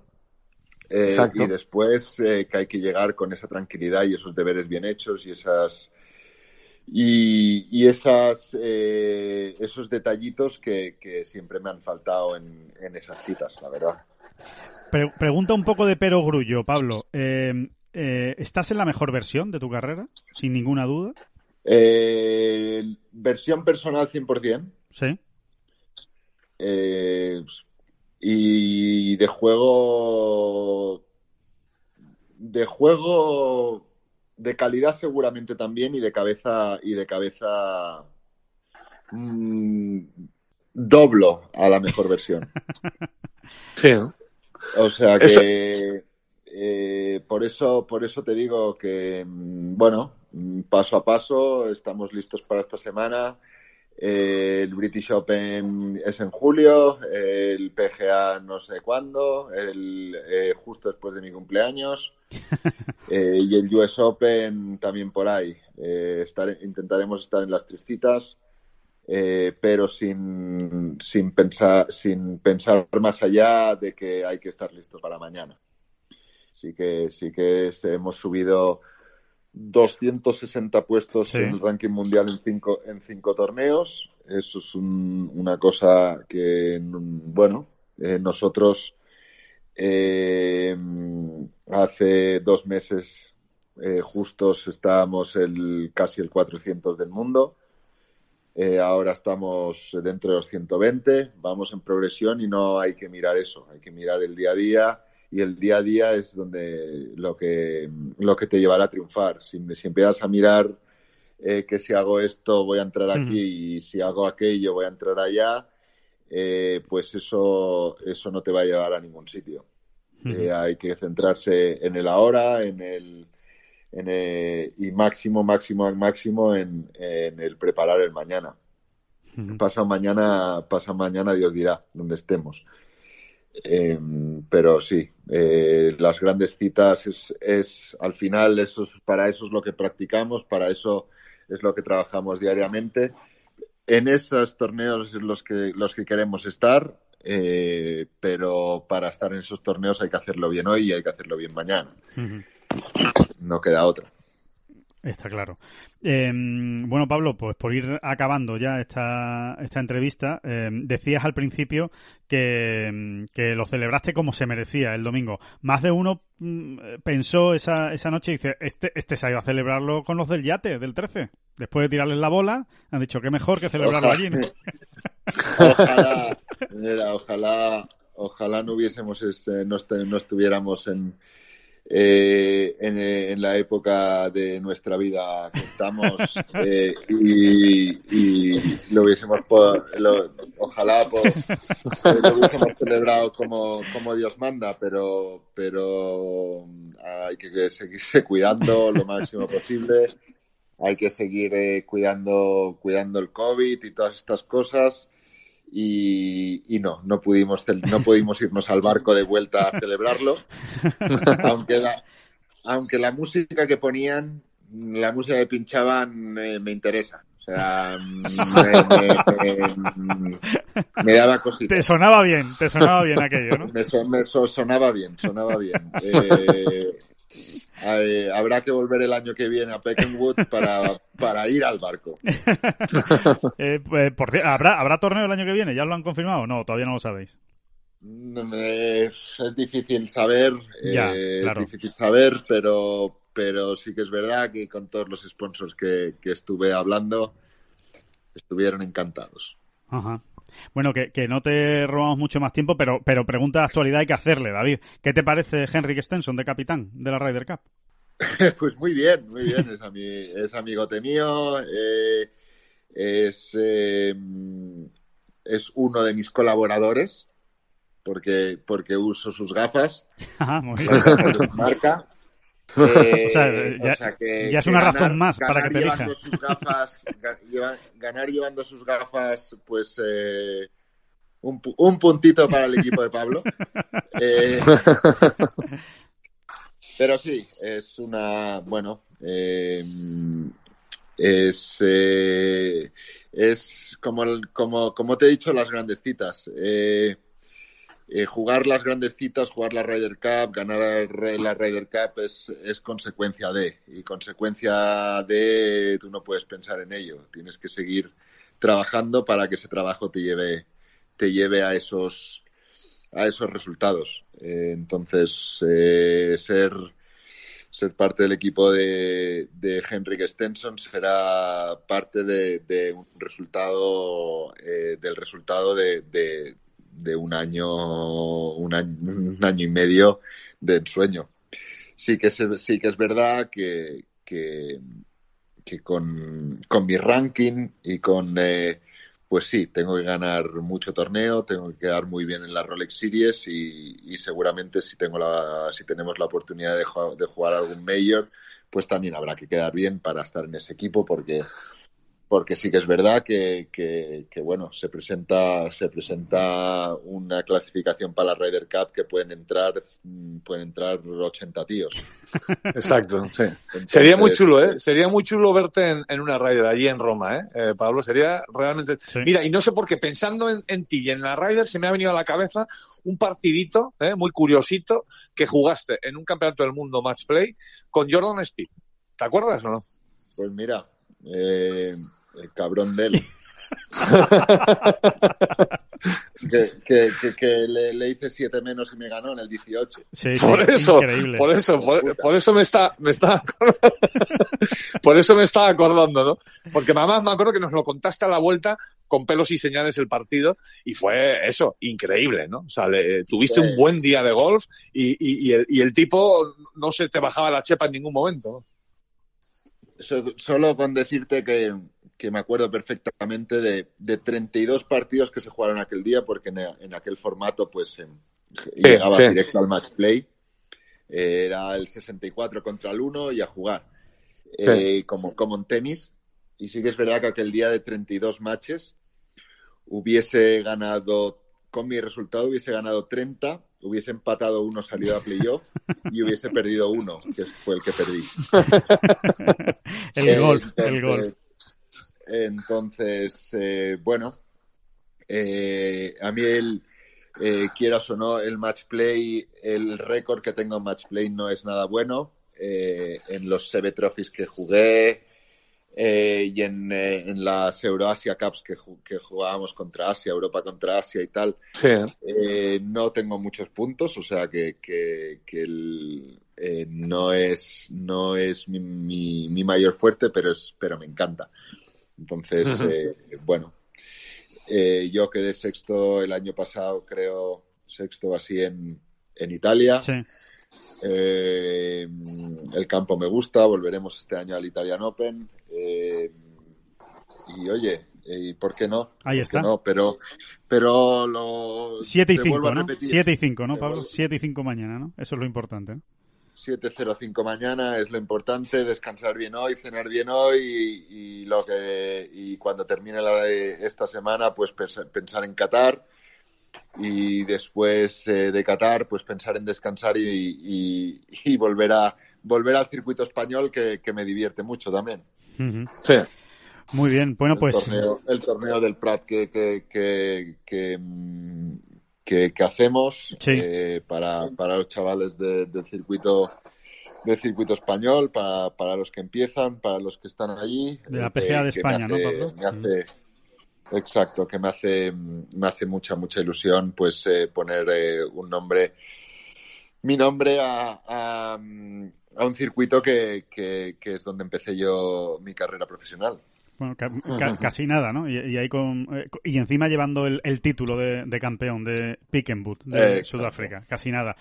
Eh, y después eh, que hay que llegar con esa tranquilidad y esos deberes bien hechos y esas y, eh, esos detallitos que, siempre me han faltado en, esas citas, la verdad. pregunta un poco de pero grullo, Pablo. Eh, eh, ¿Estás en la mejor versión de tu carrera? Sin ninguna duda. versión personal 100%. Sí. y de juego. De juego de calidad seguramente también y de cabeza y de cabeza mm, doblo a la mejor versión. [LAUGHS] Sí. O sea que eh, por eso por eso te digo que mm, bueno mm, paso a paso estamos listos para esta semana el British Open es en julio, el PGA no sé cuándo, el, eh, justo después de mi cumpleaños, [LAUGHS] eh, y el US Open también por ahí. Eh, estar, intentaremos estar en las tres pero sin, sin, pensar, sin pensar más allá de que hay que estar listo para mañana. Así que, sí que hemos subido 260 puestos en el ranking mundial en cinco, en cinco torneos. Eso es una cosa que, bueno, eh, nosotros eh, hace dos meses eh, justos estábamos el, casi el 400 del mundo. ahora estamos dentro de los 120, vamos en progresión y no hay que mirar eso, hay que mirar el día a día, y el día a día es donde lo que, lo que te llevará a triunfar. Si, si empiezas a mirar eh, que si hago esto voy a entrar aquí y si hago aquello voy a entrar allá, eh, pues eso, eso no te va a llevar a ningún sitio. Eh, hay que centrarse en el ahora, en el, en y máximo, máximo, máximo en, en el preparar el mañana. Pasa mañana, pasa mañana, Dios dirá, donde estemos. Em, pero sí, eh, las grandes citas es, al final eso para eso es lo que practicamos, para eso es lo que trabajamos diariamente. En esos torneos es los que los que queremos estar, eh, pero para estar en esos torneos hay que hacerlo bien hoy y hay que hacerlo bien mañana. No queda otra. Está claro. Em, bueno, Pablo, pues por ir acabando ya esta, esta entrevista, em, decías al principio em, que, lo celebraste como se merecía el domingo. Más de uno mm, pensó esa, esa noche y dice, este, este se ha ido a celebrarlo con los del yate, del 13. Después de tirarles la bola, han dicho qué mejor que celebrarlo allí. Ojalá, ojalá, no hubiésemos, este, no estuviéramos en eh, eh, en, la época de nuestra vida que estamos [LAUGHS] eh, y, lo hubiésemos, ojalá lo hubiésemos celebrado como, como Dios manda, pero, pero mm, hay que seguirse cuidando lo máximo posible, hay que seguir cuidando, cuidando el COVID y todas estas cosas. Y, y no, no pudimos, no pudimos irnos al barco de vuelta a celebrarlo, [LAUGHS] aunque, la, aunque la música que ponían, la música que pinchaban eh, me interesa. O sea, me, daba cosita. Te sonaba bien, te sonaba bien aquello, ¿no? [LAUGHS] me, sonaba bien, sonaba bien. Eh, [LAUGHS] habrá que volver el año que viene a Peckinwood para, para ir al barco. [LAUGHS] Eh, pues, ¿habrá, ¿Habrá torneo el año que viene? ¿Ya lo han confirmado? No, todavía no lo sabéis. Mm, es, difícil saber, eh, es difícil saber, pero, pero sí que es verdad que con todos los sponsors que, estuve hablando, estuvieron encantados. Ajá. Bueno, que, no te robamos mucho más tiempo, pero, pero pregunta de actualidad hay que hacerle, David. ¿Qué te parece Henrik Stenson de capitán de la Ryder Cup? [LAUGHS] pues muy bien, muy bien. Es, amigo mío. Eh, es, eh, es uno de mis colaboradores porque, porque uso sus gafas. [LAUGHS] Ah, marca. Eh, [LAUGHS] o sea, eh, ya, es una razón más para que te Sus gafas, [LAUGHS] ganar llevando sus gafas, pues eh, un, un, puntito para el equipo de Pablo. [LAUGHS] Eh, pero sí, es una, bueno, es, es como, como, como te he dicho, las grandes citas. Eh, eh, jugar las grandes citas, jugar la Ryder Cup, ganar la Ryder Cup es, consecuencia de, y consecuencia de tú no puedes pensar en ello, tienes que seguir trabajando para que ese trabajo te lleve, te lleve a esos a esos resultados. Eh, entonces, eh, ser, ser parte del equipo de, de Henrik Stenson será parte de, un resultado, del resultado de de un año, un año, y medio de ensueño. Sí que es, sí que es verdad que, que, con, mi ranking y con, eh, pues sí, tengo que ganar mucho torneo, tengo que quedar muy bien en la Rolex Series y, seguramente si, tengo la, si tenemos la oportunidad de, de jugar algún Major, pues también habrá que quedar bien para estar en ese equipo porque porque sí que es verdad que, bueno se presenta se presenta una clasificación para la Ryder Cup que pueden entrar mm, pueden entrar 80 tíos [LAUGHS] exacto sería muy chulo eh sería muy chulo verte en, una Ryder allí en Roma ¿eh? eh Pablo sería realmente mira y no sé por qué pensando en, ti y en la Ryder se me ha venido a la cabeza un partidito ¿eh? muy curiosito que jugaste en un campeonato del mundo match play con Jordan Speed ¿te acuerdas o no? Pues mira eh, el cabrón de él. [LAUGHS] que, le, hice siete menos y me ganó en el 18. por, eso, me está, [LAUGHS] por eso me estaba acordando, ¿no? Porque mamá me acuerdo que nos lo contaste a la vuelta con pelos y señales el partido y fue eso, increíble, ¿no? O sea, tuviste un buen día de golf y, el, tipo no se te bajaba la chepa en ningún momento. solo con decirte que, que me acuerdo perfectamente de, de, 32 partidos que se jugaron aquel día, porque en, aquel formato pues em, llegaba directo al match play. Eh, era el 64 contra el 1 y a jugar, eh, como, como en tenis. Y sí que es verdad que aquel día de 32 matches hubiese ganado, con mi resultado hubiese ganado 30, hubiese empatado uno, salido a playoff [LAUGHS] y hubiese perdido uno, que fue el que perdí. [LAUGHS] el gol, el gol. Entonces, eh, bueno, eh, a mí el, eh, quieras o no, el match play, el récord que tengo en match play no es nada bueno. en los CB Trophies que jugué y en, en, las Euroasia Cups que, que, jugábamos contra Asia, Europa contra Asia y tal, no tengo muchos puntos, o sea que, que, no es, no es mi, mi, mi mayor fuerte, pero, es, pero me encanta. Entonces, eh, bueno, eh, yo quedé sexto el año pasado, creo, sexto así en, en Italia. Sí. Eh, el campo me gusta, volveremos este año al Italian Open. Eh, y oye, eh, ¿y por qué no? Ahí está. No? Pero, pero lo. 7 y 5, ¿no? 7 y 5, ¿no, Pablo? 7 y 5 mañana, ¿no? Eso es lo importante. ¿no? 7.05 mañana es lo importante, descansar bien hoy, cenar bien hoy y, lo que y cuando termine eh, esta semana pues pensar en Qatar y después eh, de Qatar pues pensar en descansar y, volver a volver al circuito español que, me divierte mucho también. Muy bien, bueno pues... el torneo del Prat que mm, que, hacemos eh, para, para, los chavales del circuito del circuito español, para, para, los que empiezan, para los que están allí. De la eh, PGA de España, ¿no, Pablo? Mm. Exacto, que me hace, me hace mucha, mucha ilusión pues eh, poner un nombre, mi nombre a, a, un circuito que es donde empecé yo mi carrera profesional. Bueno, [LAUGHS] casi nada, ¿no? Y, ahí con, eh, y encima llevando el, título de, de, campeón de Boot de Sudáfrica, casi nada.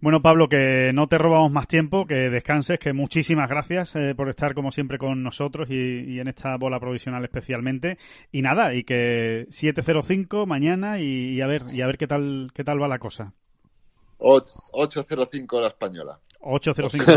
Bueno, Pablo, que no te robamos más tiempo, que descanses, que muchísimas gracias eh, por estar como siempre con nosotros y, en esta bola provisional especialmente. Y nada, y que 705 mañana y, a ver y a ver qué tal qué tal va la cosa. 805 la española. 805.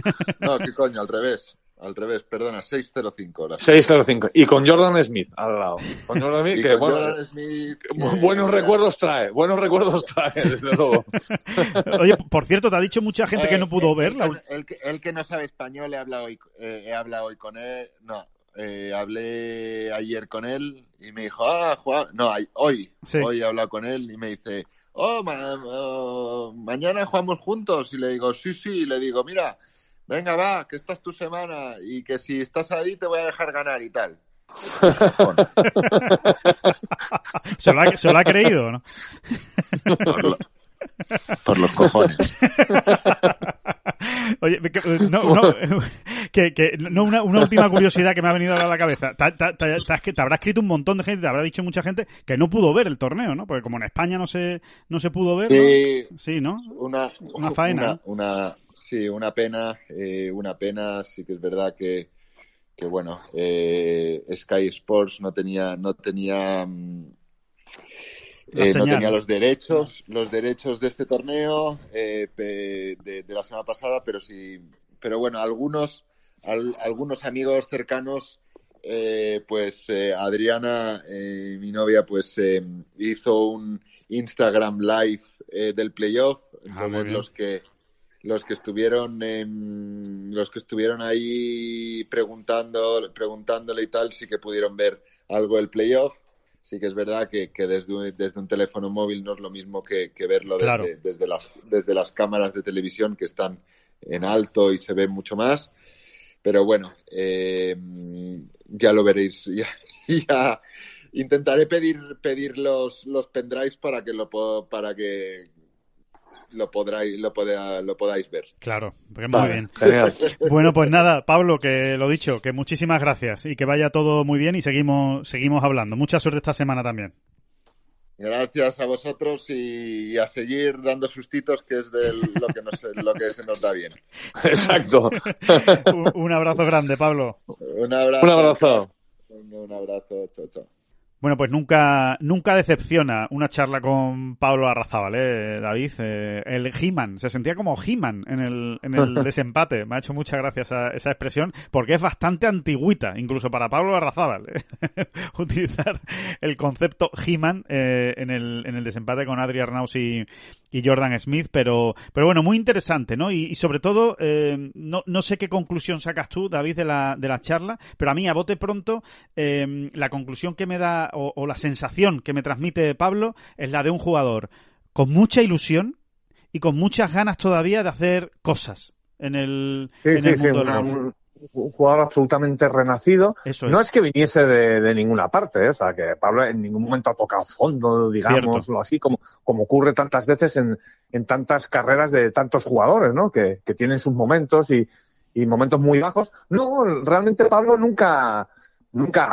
[LAUGHS] no, qué coño, al revés al revés, perdona, 605. 605. Y con Jordan Smith al lado. Con Jordan Smith, buenos recuerdos trae, buenos recuerdos trae, desde luego. [LAUGHS] Oye, por cierto, te ha dicho mucha gente que eh, no pudo verla. El, que no sabe español, he hablado hoy, eh, he hablado hoy con él. No, eh, hablé ayer con él y me dijo, ah, Juan, no, hoy, hoy he hablado con él y me dice, oh, oh, mañana jugamos juntos. Y le digo, sí, sí, y le digo, mira venga, va, que esta es tu semana y que si estás ahí te voy a dejar ganar y tal. [LAUGHS] ¿Se, lo ha, creído no? Por, los cojones. [LAUGHS] Oye, no, no, que, una, última curiosidad que me ha venido a la cabeza. Te, habrá escrito un montón de gente, te habrá dicho mucha gente que no pudo ver el torneo, ¿no? Porque como en España no se, no se pudo ver. Sí, ¿no? Una, faena. una Sí, una pena, eh, una pena. Sí que es verdad que, bueno, eh, Sky Sports no tenía, no tenía, mm, eh, no tenía los derechos, los derechos de este torneo de, la semana pasada, pero sí, pero bueno, algunos, algunos amigos cercanos. pues Adriana, mi novia, pues hizo un Instagram Live del playoff. Ah, Entonces, los que los que estuvieron los que estuvieron ahí preguntando preguntándole y tal sí que pudieron ver algo del playoff sí que es verdad que, desde, desde un teléfono móvil no es lo mismo que, verlo desde, las, desde las cámaras de televisión que están en alto y se ve mucho más pero bueno eh, ya lo veréis [LAUGHS] intentaré pedir pedir los los pendrives para que lo para que lo, podráis, lo, podáis ver. Claro, muy bien. [LAUGHS] Bueno, pues nada, Pablo, que lo dicho, que muchísimas gracias y que vaya todo muy bien y seguimos, seguimos hablando. Mucha suerte esta semana también. Gracias a vosotros y a seguir dando sustitos, que es de lo que, se nos da bien. [LAUGHS] Exacto. [LAUGHS] un, abrazo grande, Pablo. Un abrazo. Un abrazo. abrazo. Chao, chao. Bueno, pues nunca, nunca decepciona una charla con Pablo Arrazábal, ¿eh, David? Eh, el He-Man, se sentía como He-Man en el, en el [LAUGHS] desempate. Me ha hecho muchas gracias esa expresión, porque es bastante antigüita, incluso para Pablo Arrazábal, ¿eh? [LAUGHS] utilizar el concepto He-Man eh, en, el, en el desempate con Adri Arnaus y, Jordan Smith, pero, pero bueno, muy interesante, ¿no? Y, sobre todo, no, no sé qué conclusión sacas tú, David, de la, de la charla, pero a mí, a bote pronto, la conclusión que me da o, la sensación que me transmite Pablo es la de un jugador con mucha ilusión y con muchas ganas todavía de hacer cosas en el, en mundo Un, jugador absolutamente renacido. no es. que viniese de, ninguna parte, ¿eh? o sea, que Pablo en ningún momento ha tocado fondo, digámoslo así, como, como ocurre tantas veces en, en tantas carreras de tantos jugadores, ¿no? Que, que tienen sus momentos y, y momentos muy bajos. No, realmente Pablo nunca, nunca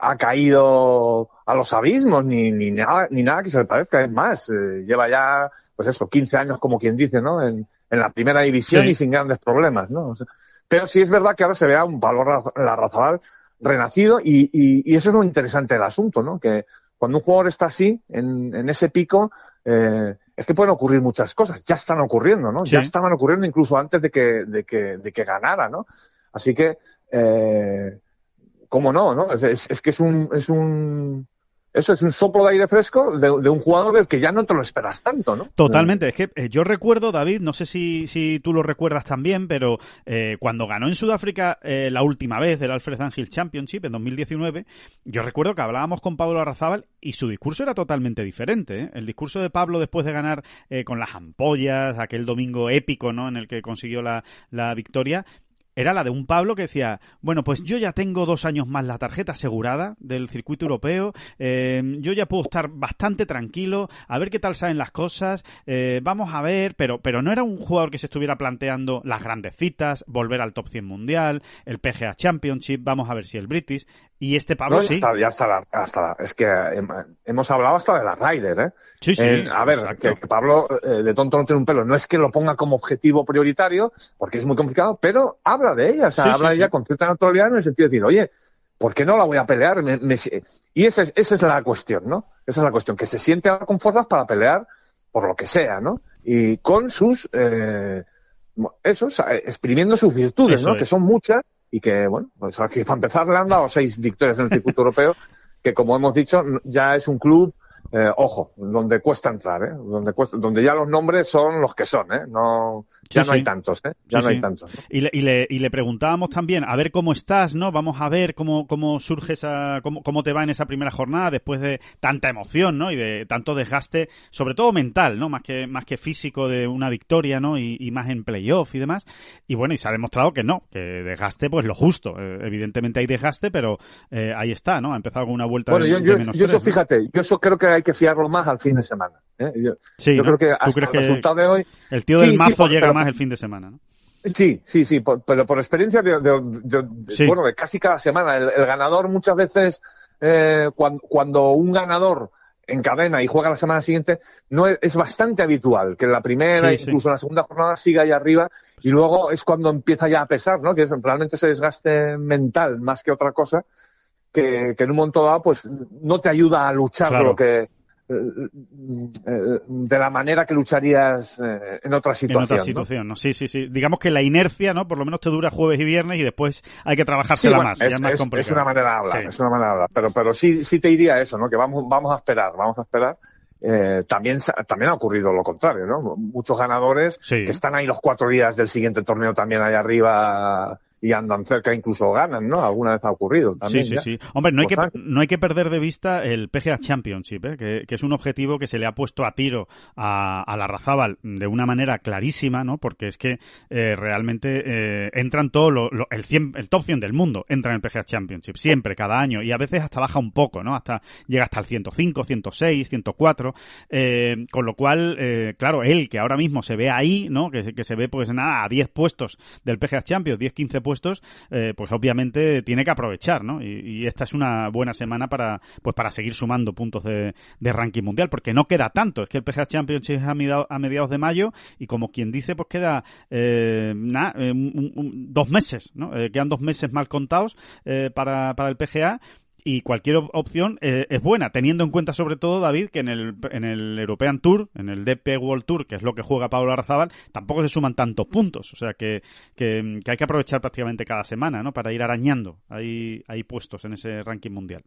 ha, caído a los abismos ni, ni, nada, ni nada que se le parezca. Es más, eh, lleva ya, pues eso, 15 años, como quien dice, ¿no? En, en la primera división y sin grandes problemas, ¿no? pero sí es verdad que ahora se vea un valor la renacido y, y, eso es muy interesante el asunto, ¿no? Que cuando un jugador está así, en, en ese pico, eh, es que pueden ocurrir muchas cosas. Ya están ocurriendo, ¿no? Ya estaban ocurriendo incluso antes de que, de que, de que ganara, ¿no? Así que, eh, ¿Cómo no? no? Es, que es un, es un eso es un soplo de aire fresco de, un jugador del que ya no te lo esperas tanto, ¿no? Totalmente. Es que eh, yo recuerdo, David, no sé si, si tú lo recuerdas también, pero eh, cuando ganó en Sudáfrica eh, la última vez del Alfred Ángel Championship en 2019, yo recuerdo que hablábamos con Pablo Arrazábal y su discurso era totalmente diferente. El discurso de Pablo después de ganar con las ampollas, aquel domingo épico, ¿no? En el que consiguió la, la victoria, era la de un Pablo que decía, bueno, pues yo ya tengo dos años más la tarjeta asegurada del circuito europeo, eh, yo ya puedo estar bastante tranquilo, a ver qué tal salen las cosas, eh, vamos a ver, pero, pero no era un jugador que se estuviera planteando las grandes citas, volver al top 100 mundial, el PGA Championship, vamos a ver si el British, y este Pablo sí. ya está, es que eh, hemos hablado hasta de la Ryder, ¿eh? Sí, sí. a ver, que, Pablo eh, de tonto no tiene un pelo. No es que lo ponga como objetivo prioritario, porque es muy complicado, pero habla de ella, o sea, habla de ella con cierta naturalidad en el sentido de decir, oye, ¿por qué no la voy a pelear? Y esa es, esa es la cuestión, ¿no? Esa es la cuestión, que se siente con fuerzas para pelear por lo que sea, ¿no? Y con sus, eh, eso, eh, exprimiendo sus virtudes, ¿no? Que son muchas y que, bueno, pues aquí para empezar le han dado seis victorias en el circuito europeo, que como hemos dicho, ya es un club, eh, ojo, donde cuesta entrar, ¿eh? donde, cuesta, donde ya los nombres son los que son, ¿eh? no, ya no hay tantos, ¿eh? Ya no hay tantos. Y, le, preguntábamos también, a ver cómo estás, ¿no? Vamos a ver cómo, cómo surge esa, cómo, te va en esa primera jornada después de tanta emoción, ¿no? Y de tanto desgaste, sobre todo mental, ¿no? Más que, más que físico de una victoria, ¿no? Y, más en playoff y demás. Y bueno, y se ha demostrado que no, que desgaste, pues lo justo. Eh, evidentemente hay desgaste, pero eh, ahí está, ¿no? Ha empezado con una vuelta de, yo, yo, yo eso, fíjate, yo eso creo que hay que fiarlo más al fin de semana. ¿eh? Yo, creo que resultado de hoy... El tío del mazo llega el fin de semana, ¿no? Sí, sí, sí, pero por experiencia de, bueno, de casi cada semana. El, ganador muchas veces, eh, cuando, un ganador encadena y juega la semana siguiente, no es, bastante habitual que en la primera, e incluso en la segunda jornada siga ahí arriba y luego es cuando empieza ya a pesar, ¿no? Que es realmente ese desgaste mental más que otra cosa que, en un momento dado pues no te ayuda a luchar lo que eh, eh, mm, de la manera que lucharías eh, en otra situación. En otra situación, ¿no? Sí, sí, sí. Digamos que la inercia, ¿no? Por lo menos te dura jueves y viernes y después hay que trabajársela más. Es, una manera de hablar, es una manera de hablar. Pero, pero sí, sí te diría eso, ¿no? Que vamos, vamos a esperar, vamos a esperar. también, también ha ocurrido lo contrario, ¿no? Muchos ganadores que están ahí los cuatro días del siguiente torneo también ahí arriba y andan cerca, incluso ganan, ¿no? Alguna vez ha ocurrido también. Sí, sí, sí. Hombre, no hay, pues que, no hay que perder de vista el PGA Championship, ¿eh? que, es un objetivo que se le ha puesto a tiro a, a la Razábal de una manera clarísima, ¿no? Porque es que eh, realmente eh, entran todos, el, 100, el top 100 del mundo, entra en el PGA Championship, siempre, cada año, y a veces hasta baja un poco, ¿no? Hasta llega hasta el 105, 106, 104, con lo cual, eh, claro, él que ahora mismo se ve ahí, ¿no? Que, que se ve, pues nada, a 10 puestos del PGA Champions, 10, 15 puestos eh, pues obviamente tiene que aprovechar, ¿no? Y, esta es una buena semana para, pues para seguir sumando puntos de, ranking mundial, porque no queda tanto. Es que el PGA Championship es a, mediados, de mayo y como quien dice, pues queda eh, eh, dos meses, ¿no? quedan dos meses mal contados para, para el PGA y cualquier opción eh, es buena, teniendo en cuenta sobre todo, David, que en el, en el European Tour, en el DP World Tour, que es lo que juega Pablo Arrazábal, tampoco se suman tantos puntos. O sea que, hay que aprovechar prácticamente cada semana, ¿no? Para ir arañando ahí, ahí puestos en ese ranking mundial.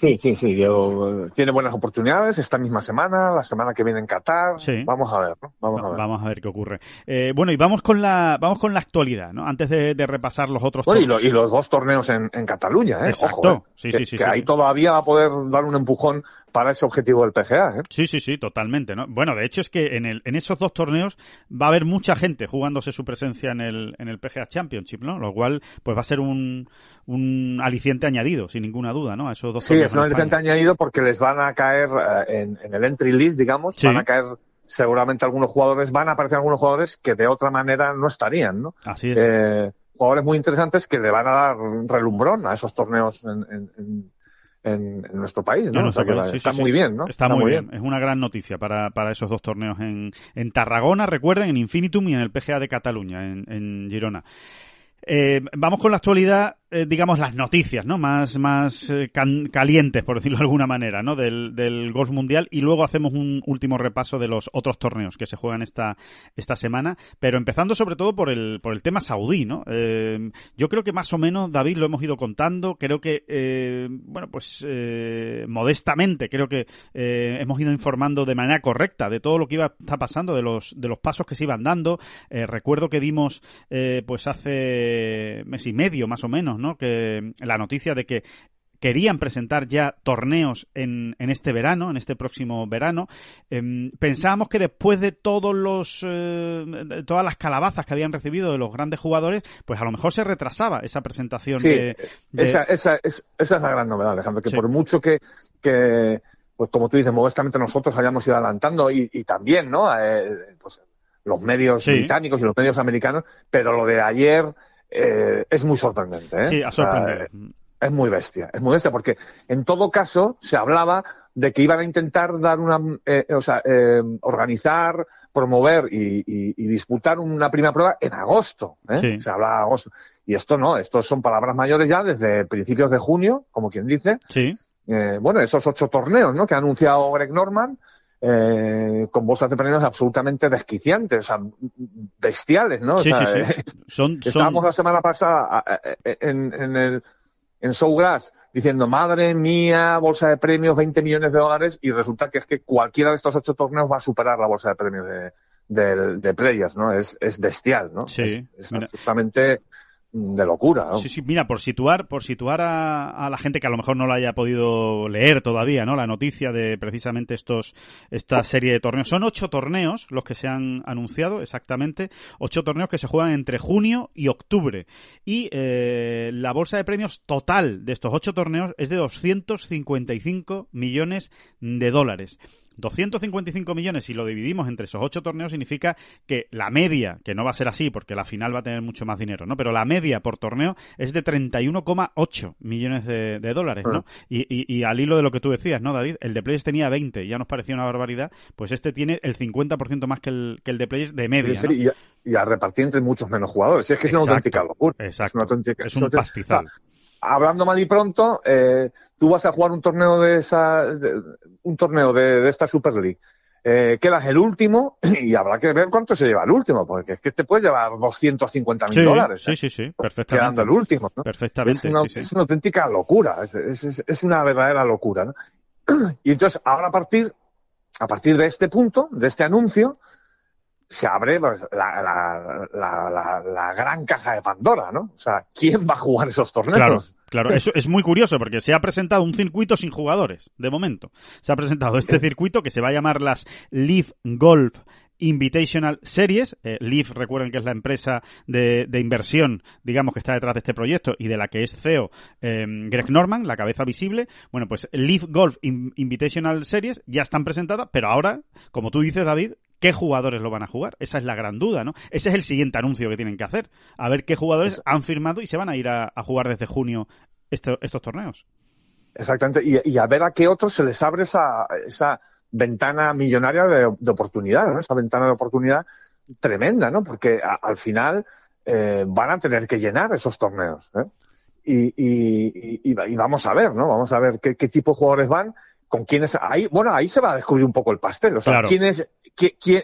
Sí, sí, sí. Yo... Tiene buenas oportunidades esta misma semana, la semana que viene en Qatar. Sí. Vamos a ver, ¿no? Vamos, a ver. Vamos a ver qué ocurre. Eh, bueno, y vamos con la vamos con la actualidad, ¿no? Antes de, repasar los otros. Bueno, y, y, los dos torneos en, Cataluña, ¿eh? Ojo, ¿eh? Sí, sí, sí, que ahí todavía va a poder dar un empujón para ese objetivo del PGA. ¿eh? Sí, sí, sí, totalmente. ¿no? Bueno, de hecho es que en, el, en esos dos torneos va a haber mucha gente jugándose su presencia en el, en el PGA Championship, ¿no? Lo cual pues va a ser un, un aliciente añadido, sin ninguna duda, ¿no? A esos dos torneos. es un aliciente añadido porque les van a caer eh, en, el entry list, digamos, van a caer seguramente algunos jugadores, van a aparecer algunos jugadores que de otra manera no estarían, ¿no? Así es. Eh, jugadores muy interesantes que le van a dar relumbrón a esos torneos en en, nuestro país, ¿no? está muy bien, ¿no? Está, muy, bien. Es una gran noticia para, esos dos torneos en, en Tarragona, recuerden, en Infinitum y en el PGA de Cataluña, en, Girona. Eh, vamos con la actualidad eh, digamos, las noticias, ¿no? Más, más eh, calientes, por decirlo de alguna manera, ¿no? Del, Golf Mundial y luego hacemos un último repaso de los otros torneos que se juegan esta, esta semana, pero empezando sobre todo por el, por el tema saudí, ¿no? Eh, yo creo que más o menos, David, lo hemos ido contando, creo que, bueno, pues modestamente, creo que hemos ido informando de manera correcta de todo lo que iba pasando, de los, de los pasos que se iban dando. recuerdo que dimos, pues hace mes y medio, más o menos, que la noticia de que querían presentar ya torneos en, en, este verano, en este próximo verano. Em, pensábamos que después de todos los eh, todas las calabazas que habían recibido de los grandes jugadores, pues a lo mejor se retrasaba esa presentación. Esa, es, la gran novedad, Alejandro, que por mucho que, pues como tú dices, modestamente nosotros hayamos ido adelantando y, también, ¿no? Eh, pues los medios británicos y los medios americanos, pero lo de ayer eh, es muy sorprendente. ¿eh? Eh, es muy bestia, es muy bestia, porque en todo caso se hablaba de que iban a intentar dar una, o sea, organizar, promover y, y, disputar una primera prueba en agosto. Se hablaba agosto. Y esto no, esto son palabras mayores ya desde principios de junio, como quien dice. Sí. bueno, esos ocho torneos ¿no? que ha anunciado Greg Norman, eh, con bolsas de premios absolutamente desquiciantes, o sea, bestiales, ¿no? Sí, sí, sí. Eh, [LAUGHS] estábamos la semana pasada en, en, el, en Showgrass diciendo, madre mía, bolsa de premios, 20 millones de dólares, y resulta que es que cualquiera de estos ocho torneos va a superar la bolsa de premios de, de, Players, ¿no? Es, es bestial, ¿no? Sí. Es, absolutamente de locura. ¿no? Sí, sí, mira, por situar, por situar a, la gente que a lo mejor no la haya podido leer todavía, ¿no? La noticia de precisamente estos, esta serie de torneos. Son ocho torneos los que se han anunciado, exactamente. Ocho torneos que se juegan entre junio y octubre. Y eh, la bolsa de premios total de estos ocho torneos es de 255 millones de dólares. 255 millones, si lo dividimos entre esos ocho torneos, significa que la media, que no va a ser así porque la final va a tener mucho más dinero, ¿no? Pero la media por torneo es de 31,8 millones de, dólares, ¿no? Ah. Y, y, al hilo de lo que tú decías, ¿no, David? El de Players tenía 20 y ya nos parecía una barbaridad, pues este tiene el 50% más que el, que el de Players de media, y, a, repartir entre muchos menos jugadores. Es que es una auténtica locura. Exacto. Es, un pastizal. hablando mal y pronto, eh, tú vas a jugar un torneo de esa, un torneo de, esta Super League, eh, quedas el último [CLEARS THROAT] y habrá que ver cuánto se lleva el último, porque es que te puedes llevar 250 mil dólares. Sí, ¿eh? sí, sí, perfectamente. Quedando el último, ¿no? Perfectamente. Es una, Es una auténtica locura, es, una verdadera locura, ¿no? [CLEARS THROAT] Y entonces, ahora a partir, a partir de este punto, de este anuncio, se abre pues, la, gran caja de Pandora, ¿no? O sea, ¿quién va a jugar esos torneos? Claro, eso es muy curioso porque se ha presentado un circuito sin jugadores, de momento. Se ha presentado este circuito que se va a llamar las Leaf Golf Invitational Series. Eh, Leaf, recuerden que es la empresa de, de, inversión, digamos, que está detrás de este proyecto y de la que es CEO em, Greg Norman, la cabeza visible. Bueno, pues Leaf Golf Invitational Series ya están presentadas, pero ahora, como tú dices, David, ¿Qué jugadores lo van a jugar? Esa es la gran duda, ¿no? Ese es el siguiente anuncio que tienen que hacer. A ver qué jugadores han firmado y se van a ir a, jugar desde junio estos torneos. Exactamente. Y, a ver a qué otros se les abre esa, ventana millonaria de, oportunidad, ¿no? Esa ventana de oportunidad tremenda, ¿no? Porque al final eh, van a tener que llenar esos torneos. ¿eh? Y, vamos a ver, ¿no? Vamos a ver qué tipo de jugadores van con quiénes ahí bueno ahí se va a descubrir un poco el pastel o sea quiénes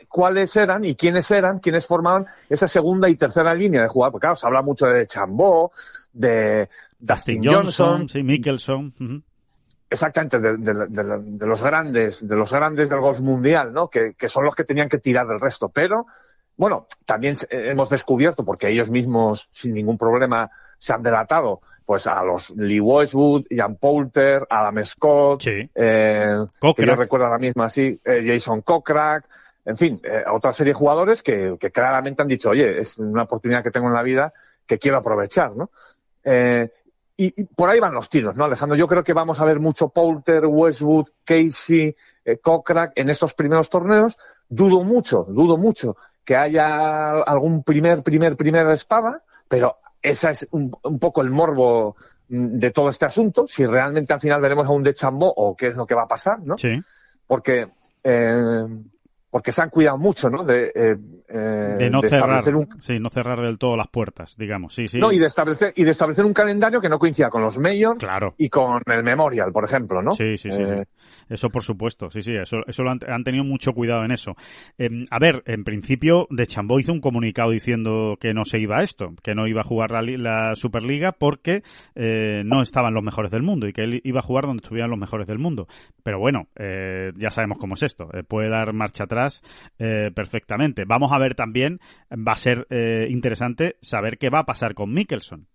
cuáles eran y quiénes eran quiénes formaban esa segunda y tercera línea de jugadores porque claro se habla mucho de Chambó de Dustin, Johnson, Mickelson Exactamente, de, los grandes, de los grandes del golf mundial, ¿no? Que, que son los que tenían que tirar del resto. Pero, bueno, también eh, hemos descubierto, porque ellos mismos, sin ningún problema, se han delatado, pues a los Lee Westwood, Ian Poulter, Adam Scott, eh, que yo recuerdo la misma así, eh, Jason Kokrak, en fin, eh, otra serie de jugadores que, que, claramente han dicho, oye, es una oportunidad que tengo en la vida que quiero aprovechar, ¿no? Eh, y, y, por ahí van los tiros, ¿no, Alejandro? Yo creo que vamos a ver mucho Poulter, Westwood, Casey, Kokrak en estos primeros torneos. Dudo mucho, dudo mucho que haya algún primer, primer, primer espada, pero esa es un, poco el morbo mm, de todo este asunto, si realmente al final veremos a un de chambo o qué es lo que va a pasar, ¿no? Sí. Porque eh, porque se han cuidado mucho, ¿no? De, eh, eh, no cerrar, sí, no cerrar del todo las puertas, digamos, sí, sí. No, y de establecer y de establecer un calendario que no coincida con los mayors y con el Memorial, por ejemplo, ¿no? Sí, sí, sí, eh, Eso por supuesto, sí, sí. Eso, eso lo han, tenido mucho cuidado en eso. a ver, en principio, de Chambó hizo un comunicado diciendo que no se iba a esto, que no iba a jugar la, la Superliga porque no estaban los mejores del mundo y que él iba a jugar donde estuvieran los mejores del mundo. Pero bueno, ya sabemos cómo es esto. puede dar marcha atrás eh, perfectamente. Vamos a ver también, va a ser eh, interesante saber qué va a pasar con Mickelson.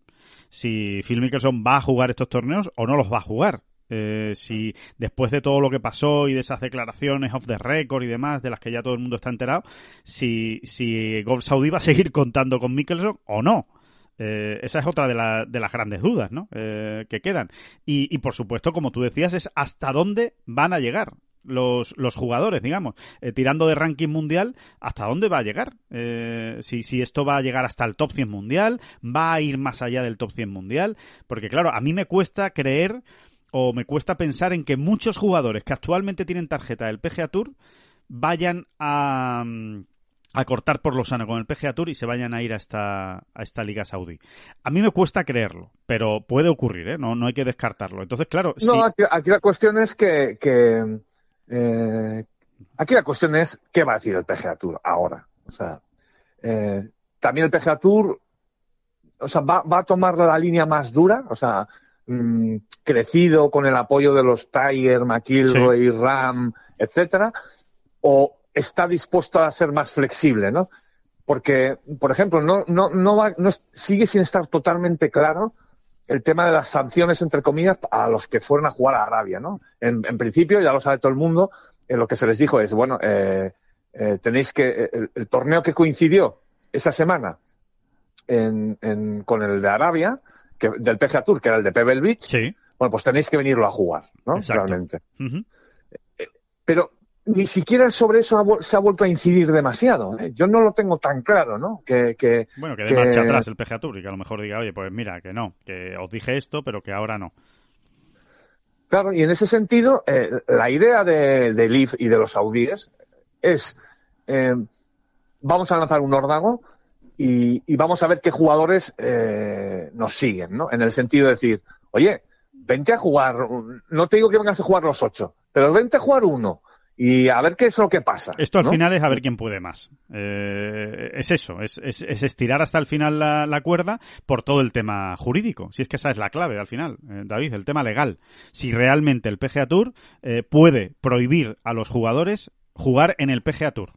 Si Phil Mickelson va a jugar estos torneos o no los va a jugar. Eh, si después de todo lo que pasó y de esas declaraciones off the record y demás, de las que ya todo el mundo está enterado, si, si Golf Saudi va a seguir contando con Mickelson o no. esa es otra de, las grandes dudas que quedan. y, por supuesto, como tú decías, es hasta dónde van a llegar los, los jugadores, digamos, eh, tirando de ranking mundial, ¿hasta dónde va a llegar? Eh, si, esto va a llegar hasta el top 100 mundial, va a ir más allá del top 100 mundial, porque claro, a mí me cuesta creer o me cuesta pensar en que muchos jugadores que actualmente tienen tarjeta del PGA Tour vayan a, a cortar por lo sano con el PGA Tour y se vayan a ir a esta, Liga Saudí. A mí me cuesta creerlo, pero puede ocurrir, ¿eh? no, no hay que descartarlo. Entonces, claro. aquí, aquí, la cuestión es que eh, aquí la cuestión es qué va a decir el PGA Tour ahora. O sea, eh, también el PGA Tour o sea, va, a tomar la línea más dura, o sea, mm, crecido con el apoyo de los Tiger, McIlroy, Ram, etcétera, o está dispuesto a ser más flexible, ¿no? Porque, por ejemplo, no, no, no, va, no sigue sin estar totalmente claro el tema de las sanciones, entre comillas, a los que fueron a jugar a Arabia, ¿no? En, principio, ya lo sabe todo el mundo, eh, lo que se les dijo es, bueno, eh, eh, tenéis que, el, torneo que coincidió esa semana con el de Arabia, que, del PGA Tour, que era el de Pebble Beach, sí. bueno, pues tenéis que venirlo a jugar, ¿no? Exactamente. Realmente. Pero ni siquiera sobre eso se ha vuelto a incidir demasiado. ¿eh? Yo no lo tengo tan claro, ¿no? Que, bueno, que de marcha atrás el PGA Tour y que a lo mejor diga, oye, pues mira, que no, que os dije esto, pero que ahora no. Claro, y en ese sentido, eh, la idea de, de y de los saudíes es, eh, vamos a lanzar un órdago y, vamos a ver qué jugadores nos siguen, ¿no? En el sentido de decir, oye, vente a jugar, no te digo que vengas a jugar los ocho, pero vente a jugar uno y a ver qué es lo que pasa. Esto al final es a ver quién puede más. Eh, es eso, es, estirar hasta el final la, cuerda por todo el tema jurídico. Si es que esa es la clave al final, eh, David, el tema legal. Si realmente el PGA Tour eh, puede prohibir a los jugadores jugar en el PGA Tour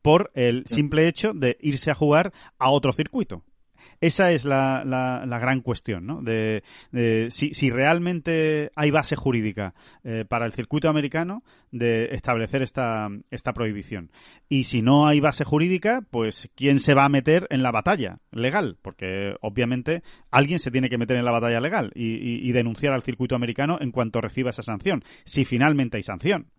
por el simple hecho de irse a jugar a otro circuito. Esa es la, gran cuestión, ¿no? De, si, realmente hay base jurídica eh, para el circuito americano de establecer esta, esta prohibición. Y si no hay base jurídica, pues ¿quién se va a meter en la batalla legal? Porque obviamente alguien se tiene que meter en la batalla legal y denunciar al circuito americano en cuanto reciba esa sanción, si finalmente hay sanción.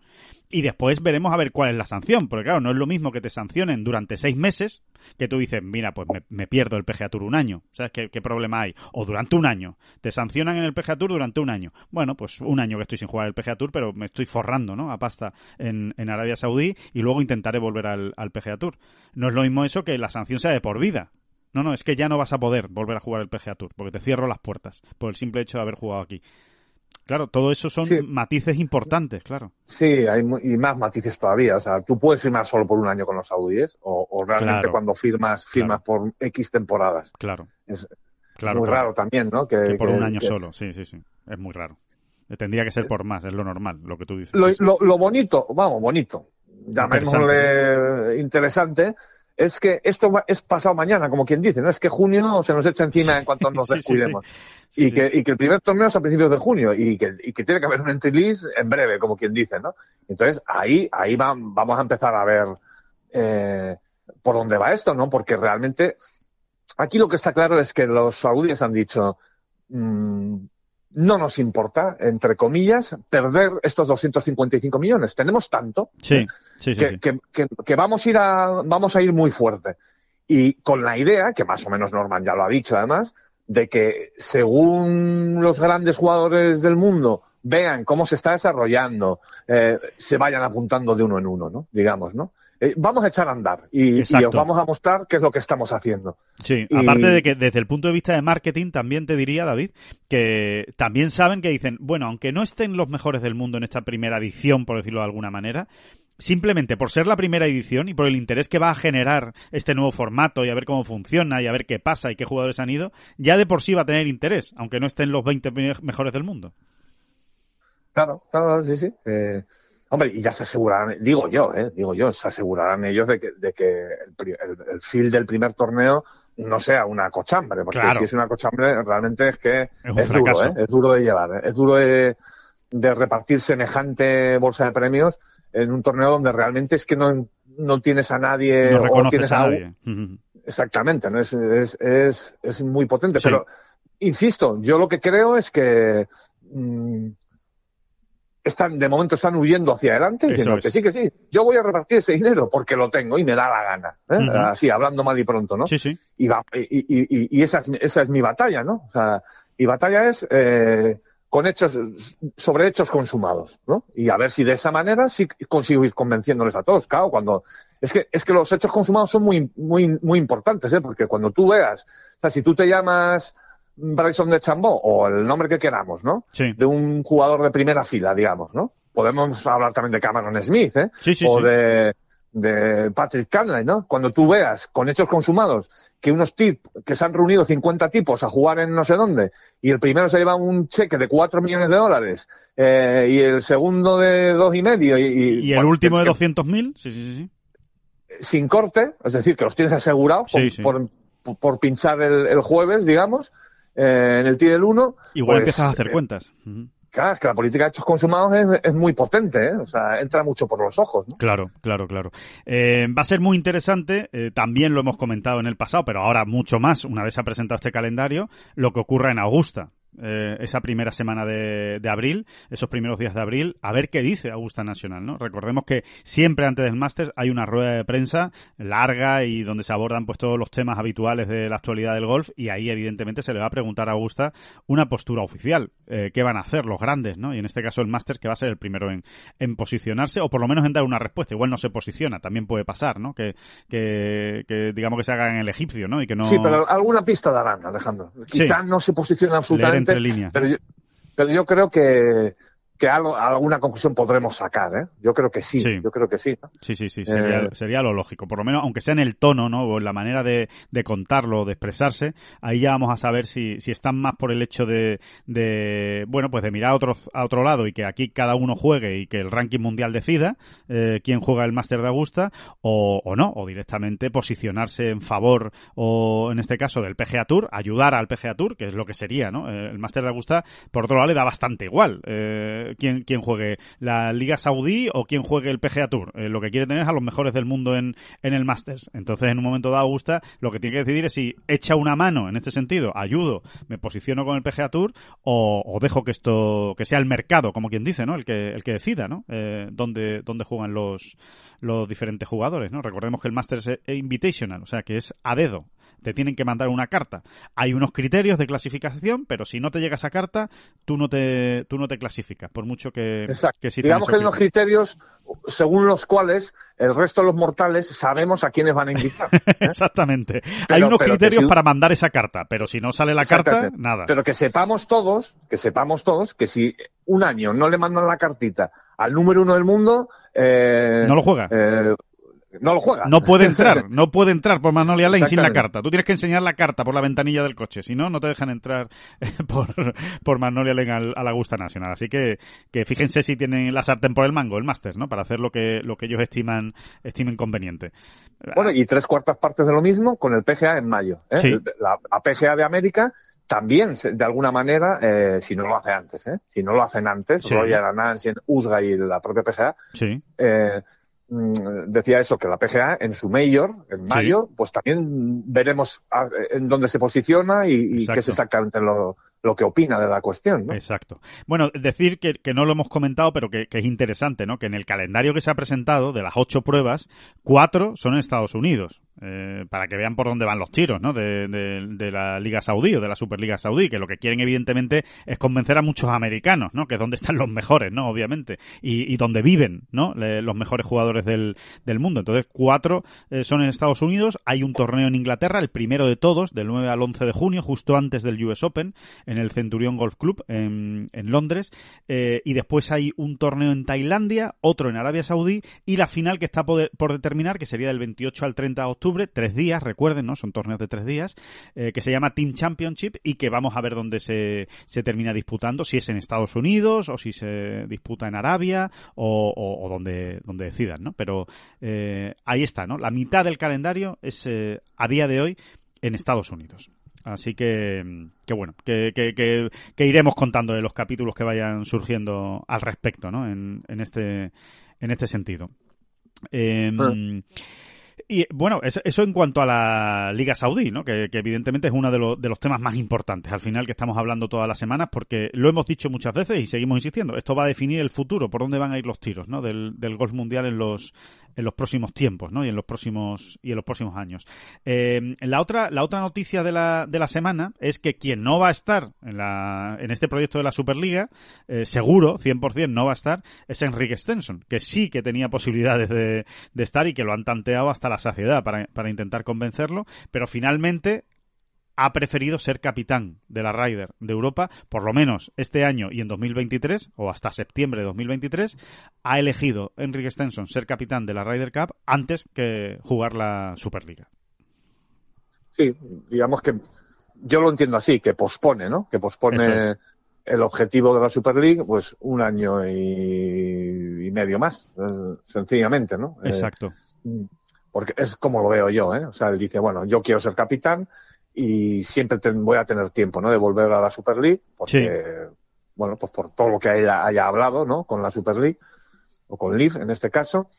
Y después veremos a ver cuál es la sanción, porque claro, no es lo mismo que te sancionen durante seis meses que tú dices, mira, pues me, pierdo el PGA Tour un año. ¿Sabes qué, qué, problema hay? O durante un año. Te sancionan en el PGA Tour durante un año. Bueno, pues un año que estoy sin jugar el PGA Tour, pero me estoy forrando, ¿no? A pasta en, Arabia Saudí y luego intentaré volver al, al PGA Tour. No es lo mismo eso que la sanción sea de por vida. No, no, es que ya no vas a poder volver a jugar el PGA Tour, porque te cierro las puertas por el simple hecho de haber jugado aquí. Claro, todo eso son matices importantes, claro. Sí, hay y más matices todavía. O sea, tú puedes firmar solo por un año con los saudíes o, realmente cuando firmas, firmas por X temporadas. Claro. Es muy raro también, ¿no? Que, por un año solo, sí, sí, sí. Es muy raro. Tendría que ser por más, es lo normal, lo que tú dices. Lo, bonito, vamos, bonito, llamémosle interesante. es que esto es pasado mañana, como quien dice, ¿no? Es que junio se nos echa encima en cuanto [LAUGHS] nos descuidemos y, Que, y que el primer torneo es a principios de junio y que, tiene que haber un entry list en breve, como quien dice, ¿no? Entonces ahí, ahí vamos a empezar a ver eh, por dónde va esto, ¿no? Porque realmente aquí lo que está claro es que los saudíes han dicho mm, no nos importa, entre comillas, perder estos 255 millones. Tenemos tanto que, que, vamos, a ir a, vamos a ir muy fuerte. Y con la idea, que más o menos Norman ya lo ha dicho además, de que según los grandes jugadores del mundo vean cómo se está desarrollando, eh, se vayan apuntando de uno en uno, ¿no? Digamos, ¿no? Eh, vamos a echar a andar y, os vamos a mostrar qué es lo que estamos haciendo. Sí, aparte de que desde el punto de vista de marketing también te diría, David, que también saben que dicen, bueno, aunque no estén los mejores del mundo en esta primera edición, por decirlo de alguna manera, simplemente por ser la primera edición y por el interés que va a generar este nuevo formato y a ver cómo funciona y a ver qué pasa y qué jugadores han ido, ya de por sí va a tener interés, aunque no estén los 20 mejores del mundo. Claro, claro, sí, sí. Eh, hombre, y ya se asegurarán, digo yo, eh, digo yo, se asegurarán ellos de que, el, el, feel del primer torneo no sea una cochambre, porque si es una cochambre realmente es que es, eh, duro, de llevar, es duro de, repartir semejante bolsa de premios en un torneo donde realmente es que no, no tienes a nadie. No tienes a, nadie. Exactamente, ¿no? Es, es, es, muy potente. Pero, insisto, yo lo que creo es que mm, están, de momento están huyendo hacia adelante, diciendo que sí, que sí, yo voy a repartir ese dinero porque lo tengo y me da la gana. ¿eh? Así, hablando mal y pronto, ¿no? Sí, sí. Y, va, y, y, y, esa, es, esa es mi batalla, ¿no? O sea, mi batalla es eh, con hechos, sobre hechos consumados, ¿no? Y a ver si de esa manera sí consigo ir convenciéndoles a todos, claro, cuando, es que, es que los hechos consumados son muy, muy, muy importantes, ¿eh? Porque cuando tú veas, o sea, si tú te llamas Bryson de Chambó, o el nombre que queramos, ¿no? Sí. De un jugador de primera fila, digamos, ¿no? Podemos hablar también de Cameron Smith, ¿eh? Sí, sí, de Patrick Canley, ¿no? Cuando tú veas con hechos consumados que unos tips, que se han reunido 50 tipos a jugar en no sé dónde, y el primero se lleva un cheque de 4 millones de dólares, eh, y el segundo de dos y medio, y... el último de 200.000? Sí, sí, sí. Sin corte, es decir, que los tienes asegurados por, pinchar el, jueves, digamos, eh, en el tier 1. Igual pues, empiezas a hacer eh, cuentas. Claro, es que la política de hechos consumados es, muy potente, ¿eh? o sea, entra mucho por los ojos. ¿no? Claro, claro, claro. Eh, va a ser muy interesante, eh, también lo hemos comentado en el pasado, pero ahora mucho más, una vez se ha presentado este calendario, lo que ocurra en Augusta. Eh, esa primera semana de, abril, esos primeros días de abril, a ver qué dice Augusta Nacional, ¿no? Recordemos que siempre antes del máster hay una rueda de prensa larga y donde se abordan pues todos los temas habituales de la actualidad del golf y ahí evidentemente se le va a preguntar a Augusta una postura oficial, eh, qué van a hacer los grandes, ¿no? Y en este caso el máster que va a ser el primero en, posicionarse o por lo menos en dar una respuesta, igual no se posiciona, también puede pasar, ¿no? Que, que, digamos que se haga en el egipcio, ¿no? Y que no... Sí, pero alguna pista darán, Alejandro. Quizás no se posiciona absolutamente entre líneas. Pero yo, pero yo creo que que alguna conclusión podremos sacar, ¿eh? Yo creo que sí, yo creo que sí. Sí, sí, sí, eh, sería, lo lógico. Por lo menos, aunque sea en el tono, ¿no? O en la manera de, contarlo contarlo, de expresarse, ahí ya vamos a saber si, si están más por el hecho de, de, bueno, pues de mirar a otro, a otro lado y que aquí cada uno juegue y que el ranking mundial decida eh, quién juega el Máster de Augusta o, no, o directamente posicionarse en favor o, en este caso, del PGA Tour, ayudar al PGA Tour, que es lo que sería, ¿no? Eh, el Máster de Augusta, por otro lado, le da bastante igual. Eh, quien, juegue la Liga Saudí o quien juegue el PGA Tour. Eh, lo que quiere tener es a los mejores del mundo en, en el Masters. Entonces, en un momento dado, Augusta lo que tiene que decidir es si echa una mano en este sentido, ayudo, me posiciono con el PGA Tour o, dejo que esto que sea el mercado, como quien dice, ¿no? El que, el que decida, eh, dónde, juegan los, los diferentes jugadores, ¿no? Recordemos que el Masters es Invitational, o sea, que es a dedo te tienen que mandar una carta. Hay unos criterios de clasificación, pero si no te llega esa carta, tú no te, tú no te clasificas, por mucho que... que Digamos que hay unos criterios según los cuales el resto de los mortales sabemos a quiénes van a invitar. [LAUGHS] ¿eh? Exactamente. hay unos criterios para mandar esa carta, pero si no sale la carta, nada. Pero que sepamos todos, que sepamos todos, que si un año no le mandan la cartita al número uno del mundo... Eh, no lo juega. Eh, no lo juega. No puede entrar, [LAUGHS] no puede entrar por Magnolia Lane sin la carta. Tú tienes que enseñar la carta por la ventanilla del coche, si no, no te dejan entrar eh, por, por Magnolia Lane a la Augusta Nacional. Así que, que fíjense si tienen la sartén por el mango, el máster, ¿no? Para hacer lo que, lo que ellos estiman, estimen conveniente. Bueno, y tres cuartas partes de lo mismo con el PGA en mayo. ¿eh? Sí. La, PGA de América también, de alguna manera, eh, si no lo hace antes, ¿eh? si no lo hacen antes, sí. Royal en Usga y la propia PGA, sí. Mm, decía eso, que la PGA en su mayor, en mayo, pues también veremos en dónde se posiciona y, y qué se saca entre, lo, lo que opina de la cuestión. ¿no? Exacto. Bueno, decir que, no lo hemos comentado, pero que, que, es interesante, ¿no? Que en el calendario que se ha presentado, de las ocho pruebas, cuatro son en Estados Unidos. Eh, para que vean por dónde van los tiros, ¿no? De, la Liga Saudí o de la Superliga Saudí, que lo que quieren, evidentemente, es convencer a muchos americanos, ¿no? Que es donde están los mejores, ¿no? Obviamente. Y, y donde viven, ¿no? los mejores jugadores del, del mundo. Entonces, cuatro eh, son en Estados Unidos. Hay un torneo en Inglaterra, el primero de todos, del 9 al 11 de junio, justo antes del US Open en el Centurion Golf Club en, Londres. Eh, y después hay un torneo en Tailandia, otro en Arabia Saudí y la final que está por, determinar, que sería del 28 al 30 de octubre, tres días, recuerden, ¿no? Son torneos de tres días, eh, que se llama Team Championship y que vamos a ver dónde se, termina disputando, si es en Estados Unidos o si se disputa en Arabia o, donde, decidan, ¿no? Pero eh, ahí está, ¿no? La mitad del calendario es a día de hoy en Estados Unidos. Así que, bueno, que, iremos contando de los capítulos que vayan surgiendo al respecto, ¿no? En, este, en este sentido. Em, ah. Y bueno, eso, en cuanto a la Liga Saudí, ¿no? que, evidentemente es uno de, los temas más importantes al final que estamos hablando todas las semanas, porque lo hemos dicho muchas veces y seguimos insistiendo. Esto va a definir el futuro, por dónde van a ir los tiros ¿no? del, del golf mundial en los, en los próximos tiempos, ¿no? Y en los próximos y en los próximos años. Eh, la otra la otra noticia de la, de la semana es que quien no va a estar en la en este proyecto de la Superliga, eh, cien seguro 100% no va a estar es Enrique Stenson, que sí que tenía posibilidades de, estar y que lo han tanteado hasta la saciedad para, para intentar convencerlo, pero finalmente ha preferido ser capitán de la Ryder de Europa, por lo menos este año y en 2023, o hasta septiembre de 2023, ha elegido Enrique Stenson ser capitán de la Ryder Cup antes que jugar la Superliga. Sí, digamos que yo lo entiendo así, que pospone, ¿no? Que pospone el objetivo de la Superliga pues un año y, medio más, eh, sencillamente, ¿no? Eh, Exacto. Mm, porque es como lo veo yo, ¿eh? O sea, él dice, bueno, yo quiero ser capitán, y siempre voy a tener tiempo, ¿no? De volver a la Super League, porque, bueno, pues por todo lo que haya, hablado, ¿no? Con la Super League, o con Leaf en este caso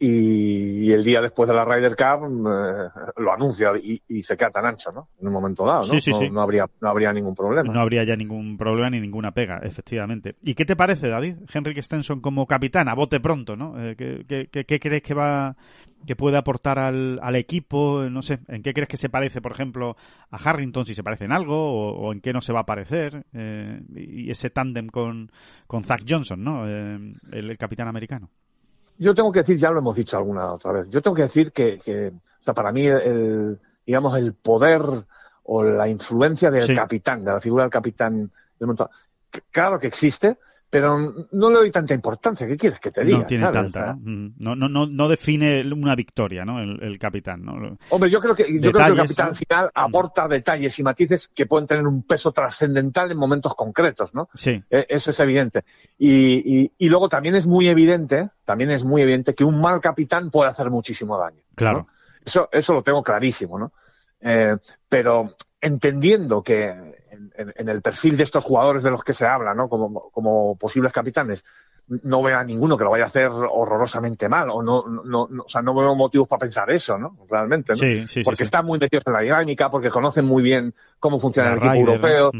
y, el día después de la Ryder Cup eh, lo anuncia y, se queda tan ancho, ¿no? En un momento dado, ¿no? no, habría, no habría ningún problema. No habría ya ningún problema ni ninguna pega, efectivamente. ¿Y qué te parece, David? Henrik Stenson como capitán, a bote pronto, ¿no? Eh, ¿Qué, crees que va que puede aportar al, equipo? No sé, ¿en qué crees que se parece, por ejemplo, a Harrington, si se parece en algo, o, en qué no se va a parecer? Eh, y ese tándem con, con Zach Johnson, ¿no? el capitán americano yo tengo que decir, ya lo hemos dicho alguna otra vez, yo tengo que decir que, sea, para mí el, digamos, el poder o la influencia del capitán, de la figura del capitán del montón, claro que existe, pero no le doy tanta importancia. ¿Qué quieres que te diga? No tiene tanta. Mm, ¿no? No, no, define una victoria, ¿no? El, capitán, Hombre, yo creo que, yo creo que el capitán al final mm. aporta detalles y matices que pueden tener un peso trascendental en momentos concretos, ¿no? Sí. E, eso es evidente. Y, luego también es muy evidente, también es muy evidente que un mal capitán puede hacer muchísimo daño. Claro. Eso, eso lo tengo clarísimo, ¿no? Eh, pero entendiendo que en, el perfil de estos jugadores de los que se habla, ¿no? Como, como posibles capitanes, no veo a ninguno que lo vaya a hacer horrorosamente mal, o no, no, o sea, no veo motivos para pensar eso, ¿no? Realmente, ¿no? Sí, sí, porque están muy metidos en la dinámica, porque conocen muy bien cómo funciona el equipo europeo.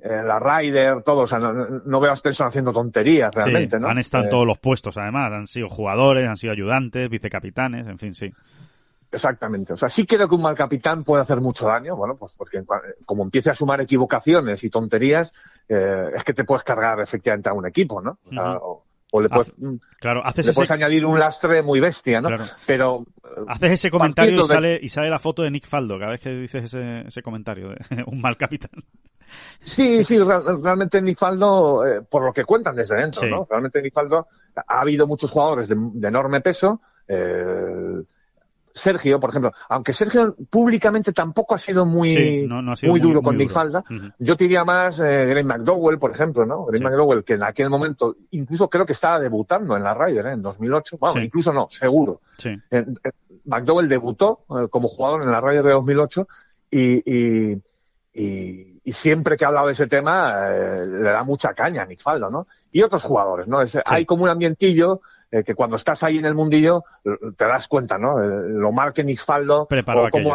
Eh, la Ryder, todo, o sea, no, veo a Stenson haciendo tonterías realmente, ¿no? Han estado en eh, todos los puestos, además, han sido jugadores, han sido ayudantes, vicecapitanes, en fin, sí. Exactamente. O sea, sí creo que un mal capitán puede hacer mucho daño, bueno, pues porque pues como empiece a sumar equivocaciones y tonterías, eh, es que te puedes cargar efectivamente a un equipo, ¿no? o, le puedes, mm, claro, añadir un lastre muy bestia, ¿no? Pero haces ese comentario y sale, y sale la foto de Nick Faldo cada vez que dices ese, comentario de [LAUGHS] un mal capitán. Sí, sí, realmente Nick Faldo, eh, por lo que cuentan desde dentro, ¿no? Realmente Nick Faldo ha habido muchos jugadores de, enorme peso, eh, Sergio, por ejemplo, aunque Sergio públicamente tampoco ha sido muy, muy, duro con Nick Falda, yo diría más eh, McDowell, por ejemplo, ¿no? Greg McDowell, que en aquel momento incluso creo que estaba debutando en la Ryder, ¿eh? en 2008, bueno, incluso no, seguro. McDowell debutó eh, como jugador en la Ryder de 2008 y, y, siempre que ha hablado de ese tema eh, le da mucha caña a Nick Falda, ¿no? Y otros jugadores, ¿no? hay como un ambientillo eh, que cuando estás ahí en el mundillo eh, te das cuenta, ¿no? Eh, lo mal que Nick Faldo Preparó o cómo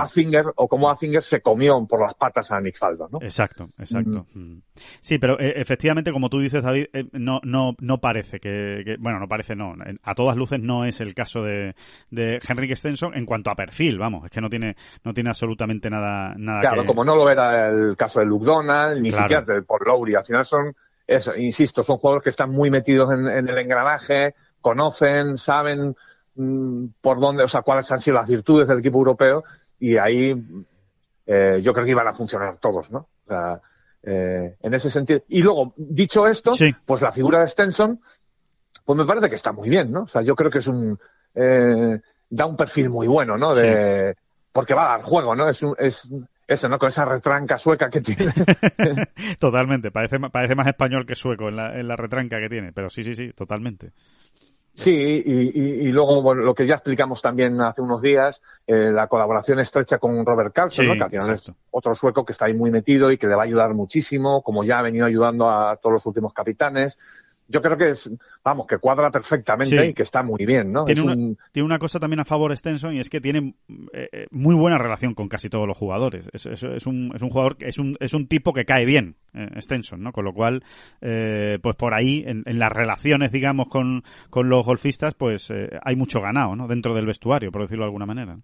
o como Azinger se comió por las patas a Nick Faldo, ¿no? Exacto, exacto. Mm. Mm. Sí, pero efectivamente como tú dices David, no no no parece que, bueno, no parece no, a todas luces no es el caso de, de Henrik Stenson en cuanto a perfil, vamos, es que no tiene no tiene absolutamente nada nada Claro, como no lo era el caso de Luke Donald, ni siquiera por Lowry, al final son eso, insisto, son jugadores que están muy metidos en el engranaje, conocen, saben mm, por dónde, o sea, cuáles han sido las virtudes del equipo europeo y ahí eh, yo creo que iban a funcionar todos, ¿no? O sea, eh, en ese sentido. Y luego, dicho esto, pues la figura de Stenson, pues me parece que está muy bien, ¿no? O sea, yo creo que es un... Eh, da un perfil muy bueno, ¿no? De, Porque va al juego, ¿no? Es, es eso, ¿no? Con esa retranca sueca que tiene. [LAUGHS] totalmente. Parece, parece más español que sueco en la, en la retranca que tiene. Pero sí, sí, sí, totalmente. Sí, y, y, y luego lo que ya explicamos también hace unos días, eh, la colaboración estrecha con Robert Carlson, es otro sueco que está ahí muy metido y que le va a ayudar muchísimo, como ya ha venido ayudando a todos los últimos capitanes yo creo que es, vamos, que cuadra perfectamente y que está muy bien, ¿no? Tiene, una, tiene, una, cosa también a favor Stenson y es que tiene eh, eh, muy buena relación con casi todos los jugadores. Es, un, jugador, es un, tipo que cae bien, eh, Stenson, ¿no? Con lo cual, pues por ahí, en, las relaciones, digamos, con, los golfistas, pues hay mucho ganado, ¿no? Dentro del vestuario, por decirlo de alguna manera.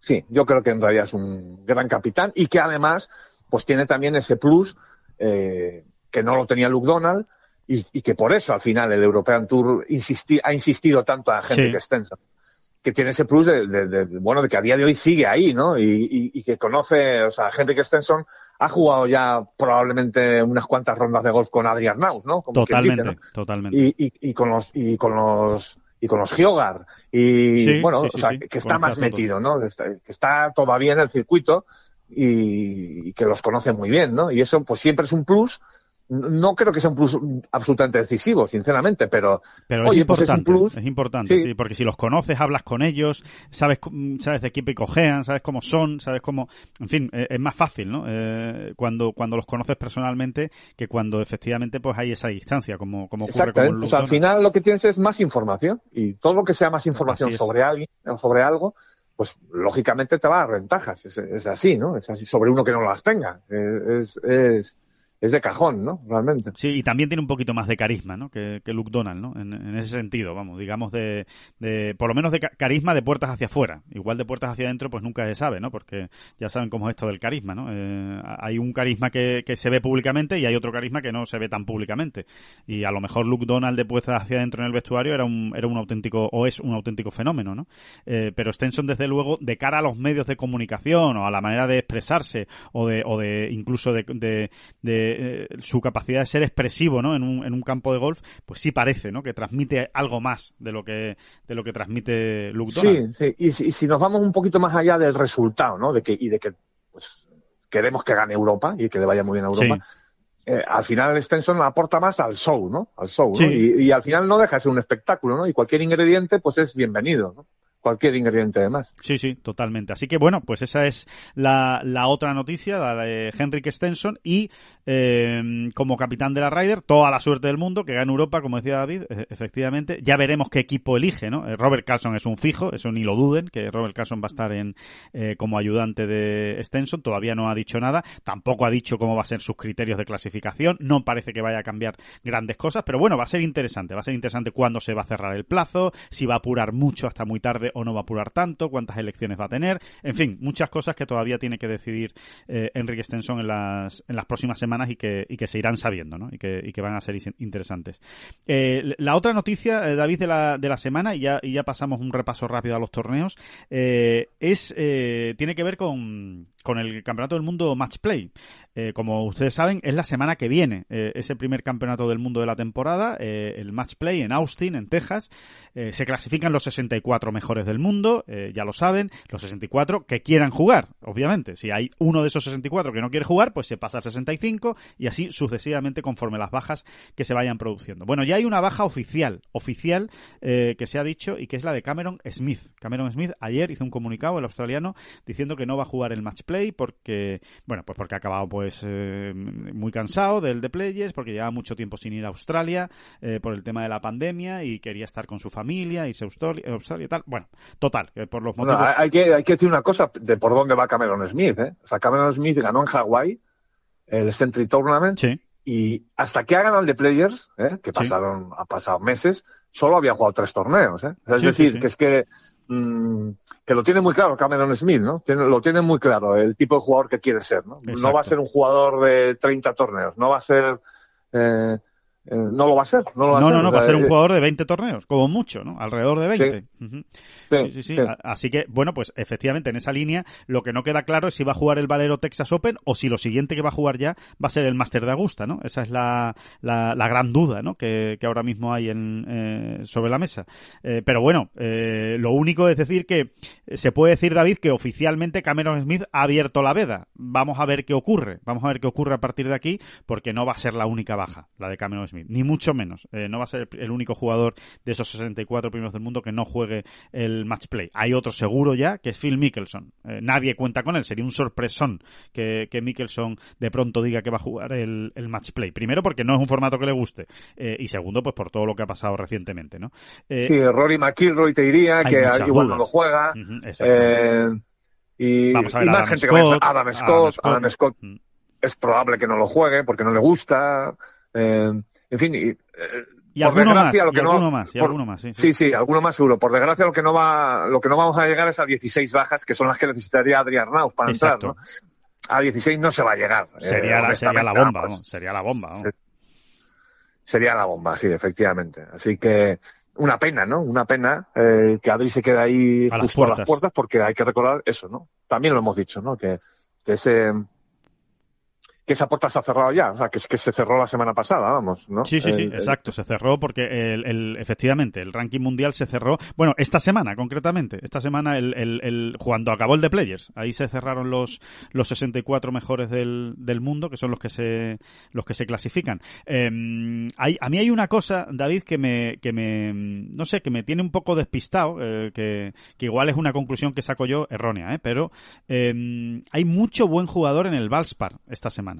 Sí, yo creo que en realidad es un gran capitán y que además, pues tiene también ese plus que no lo tenía Luke Donald, y, que por eso al final el European Tour ha insistido tanto a la gente que tiene ese plus de, bueno de que a día de hoy sigue ahí no y, que conoce o sea gente que Stenson ha jugado ya probablemente unas cuantas rondas de golf con Adrian Naus no Como totalmente totalmente y, con los y con los y con los Hyogar y bueno que está más metido no que está, que está todavía en el circuito y, que los conoce muy bien no y eso pues siempre es un plus no creo que sea un plus absolutamente decisivo, sinceramente, pero, pues es importante, es, importante, sí. porque si los conoces, hablas con ellos, sabes sabes de qué picojean, sabes cómo son, sabes cómo, en fin, eh, es más fácil, ¿no? Eh, cuando cuando los conoces personalmente que cuando efectivamente pues hay esa distancia, como como ocurre con al final lo que tienes es más información y todo lo que sea más información sobre alguien, sobre algo, pues lógicamente te va a dar ventajas, es, es así, ¿no? Es así sobre uno que no las tenga. Eh, es, es es de cajón, ¿no? Realmente. Sí, y también tiene un poquito más de carisma, ¿no? Que, que Luke Donald, ¿no? En, ese sentido, vamos, digamos de, de por lo menos de carisma de puertas hacia afuera. Igual de puertas hacia adentro, pues nunca se sabe, ¿no? Porque ya saben cómo es esto del carisma, ¿no? Eh, hay un carisma que, que, se ve públicamente y hay otro carisma que no se ve tan públicamente. Y a lo mejor Luke Donald de puertas hacia adentro en el vestuario era un, era un auténtico, o es un auténtico fenómeno, ¿no? Eh, pero Stenson, desde luego, de cara a los medios de comunicación o a la manera de expresarse o de, o de incluso de eh, su capacidad de ser expresivo ¿no? en, un, campo de golf, pues sí parece ¿no? que transmite algo más de lo que, de lo que transmite Luke Sí, sí. Y, si, nos vamos un poquito más allá del resultado ¿no? de que, y de que pues, queremos que gane Europa y que le vaya muy bien a Europa. Eh, al final el Stenson aporta más al show, ¿no? Al show, Y, y, al final no deja de ser un espectáculo, ¿no? Y cualquier ingrediente, pues es bienvenido, ¿no? cualquier ingrediente además. Sí, sí, totalmente. Así que bueno, pues esa es la, otra noticia, la de Henrik Stenson y eh, como capitán de la Ryder, toda la suerte del mundo, que gana Europa, como decía David, e, efectivamente. Ya veremos qué equipo elige, ¿no? Eh, Robert Carlson es un fijo, eso ni lo duden, que Robert Carson va a estar en eh, como ayudante de Stenson, todavía no ha dicho nada, tampoco ha dicho cómo va a ser sus criterios de clasificación, no parece que vaya a cambiar grandes cosas, pero bueno, va a ser interesante, va a ser interesante cuándo se va a cerrar el plazo, si va a apurar mucho hasta muy tarde o no va a apurar tanto, cuántas elecciones va a tener, en fin, muchas cosas que todavía tiene que decidir eh, Enrique Stenson en las, en las próximas semanas y que, que se irán sabiendo, ¿no? Y que, van a ser interesantes. Eh, la otra noticia, eh, David, de la, de la semana, y ya, y ya pasamos un repaso rápido a los torneos, es, tiene que ver con, con el Campeonato del Mundo Match Play. Eh, como ustedes saben, es la semana que viene. Eh, ese primer campeonato del mundo de la temporada, eh, el match play en Austin, en Texas. se clasifican los 64 mejores del mundo, ya lo saben, los 64 que quieran jugar, obviamente. Si hay uno de esos 64 que no quiere jugar, pues se pasa al 65 y así sucesivamente conforme las bajas que se vayan produciendo. Bueno, ya hay una baja oficial, oficial, que se ha dicho y que es la de Cameron Smith. Cameron Smith ayer hizo un comunicado, el australiano, diciendo que no va a jugar el match play porque, bueno, pues porque ha acabado pues pues, eh, muy cansado del de Players porque lleva mucho tiempo sin ir a Australia eh, por el tema de la pandemia y quería estar con su familia, irse a Australia, y tal. Bueno, total, eh, por los motivos... hay, que, hay que decir una cosa de por dónde va Cameron Smith. ¿eh? O sea, Cameron Smith ganó en Hawái el Century Tournament y hasta que ha ganado el de Players, que pasaron, ha pasado meses, solo había jugado tres torneos. es decir, que es que Mm, que lo tiene muy claro Cameron Smith, ¿no? lo tiene muy claro el tipo de jugador que quiere ser, ¿no? No va a ser un jugador de 30 torneos, no va a ser eh, eh, no lo va a ser. No, lo va no, a ser. no, va a ser un eh, jugador de 20 torneos, como mucho, ¿no? Alrededor de 20. Sí. sí, sí, Así que, bueno, pues efectivamente en esa línea lo que no queda claro es si va a jugar el Valero Texas Open o si lo siguiente que va a jugar ya va a ser el Master de Augusta, ¿no? Esa es la, la, gran duda, ¿no? Que, ahora mismo hay en, eh, sobre la mesa. pero bueno, lo único es decir que se puede decir, David, que oficialmente Cameron Smith ha abierto la veda. Vamos a ver qué ocurre. Vamos a ver qué ocurre a partir de aquí, porque no va a ser la única baja, la de Cameron ni mucho menos. Eh, no va a ser el único jugador de esos 64 primeros del mundo que no juegue el match play. Hay otro seguro ya, que es Phil Mickelson. Eh, nadie cuenta con él, sería un sorpresón que, Mickelson de pronto diga que va a jugar el, match play. Primero porque no es un formato que le guste eh, y segundo pues por todo lo que ha pasado recientemente. ¿no? sí, Rory McIlroy te diría que igual no lo juega. y, gente que Adam Scott, Adam Scott. Mm. Es probable que no lo juegue porque no le gusta. En fin, y, eh, por desgracia, lo que no alguno sí, sí. alguno más seguro. Por desgracia, lo que no va, lo que no vamos a llegar es a 16 bajas, que son las que necesitaría Adrián Rauz para entrar, A 16 no se va a llegar. Eh, sería, la, bomba, Sería la bomba, Sería la bomba, sí, efectivamente. Así que, una pena, ¿no? Una pena eh, que Adri se quede ahí por justo las puertas, porque hay que recordar eso, ¿no? También lo hemos dicho, ¿no? que ese que esa puerta se ha cerrado ya, o sea, que, es que se cerró la semana pasada, vamos, ¿no? Sí, sí, sí, exacto, se cerró porque el, efectivamente el ranking mundial se cerró, bueno, esta semana concretamente, esta semana el, cuando acabó el de Players, ahí se cerraron los, los 64 mejores del, del mundo, que son los que se, los que se clasifican. Em, a mí hay una cosa, David, que me, que me, no sé, que me tiene un poco despistado, eh, que, igual es una conclusión que saco yo errónea, eh, pero em, hay mucho buen jugador en el Valspar esta semana.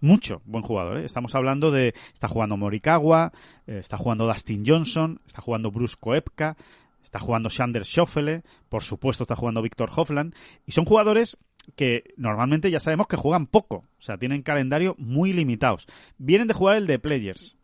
Mucho buen jugador. ¿eh? Estamos hablando de. Está jugando Morikawa, eh, está jugando Dustin Johnson, está jugando Bruce Koepka, está jugando Sander Schoffele, por supuesto está jugando Víctor Hoffland. Y son jugadores que normalmente ya sabemos que juegan poco. O sea, tienen calendario muy limitados. Vienen de jugar el de Players,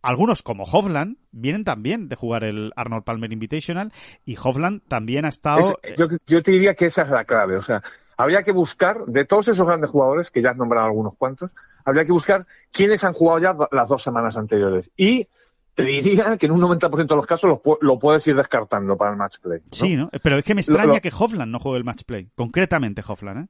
algunos como Hovland vienen también de jugar el Arnold Palmer Invitational y Hovland también ha estado... yo, yo, te diría que esa es la clave, o sea, habría que buscar, de todos esos grandes jugadores, que ya has nombrado algunos cuantos, habría que buscar quiénes han jugado ya las dos semanas anteriores. Y te diría que en un 90% de los casos lo, puedes ir descartando para el match play. Sí, ¿no? Eh, pero es que me extraña que Hofland no juegue el match play, concretamente Hofland, ¿eh?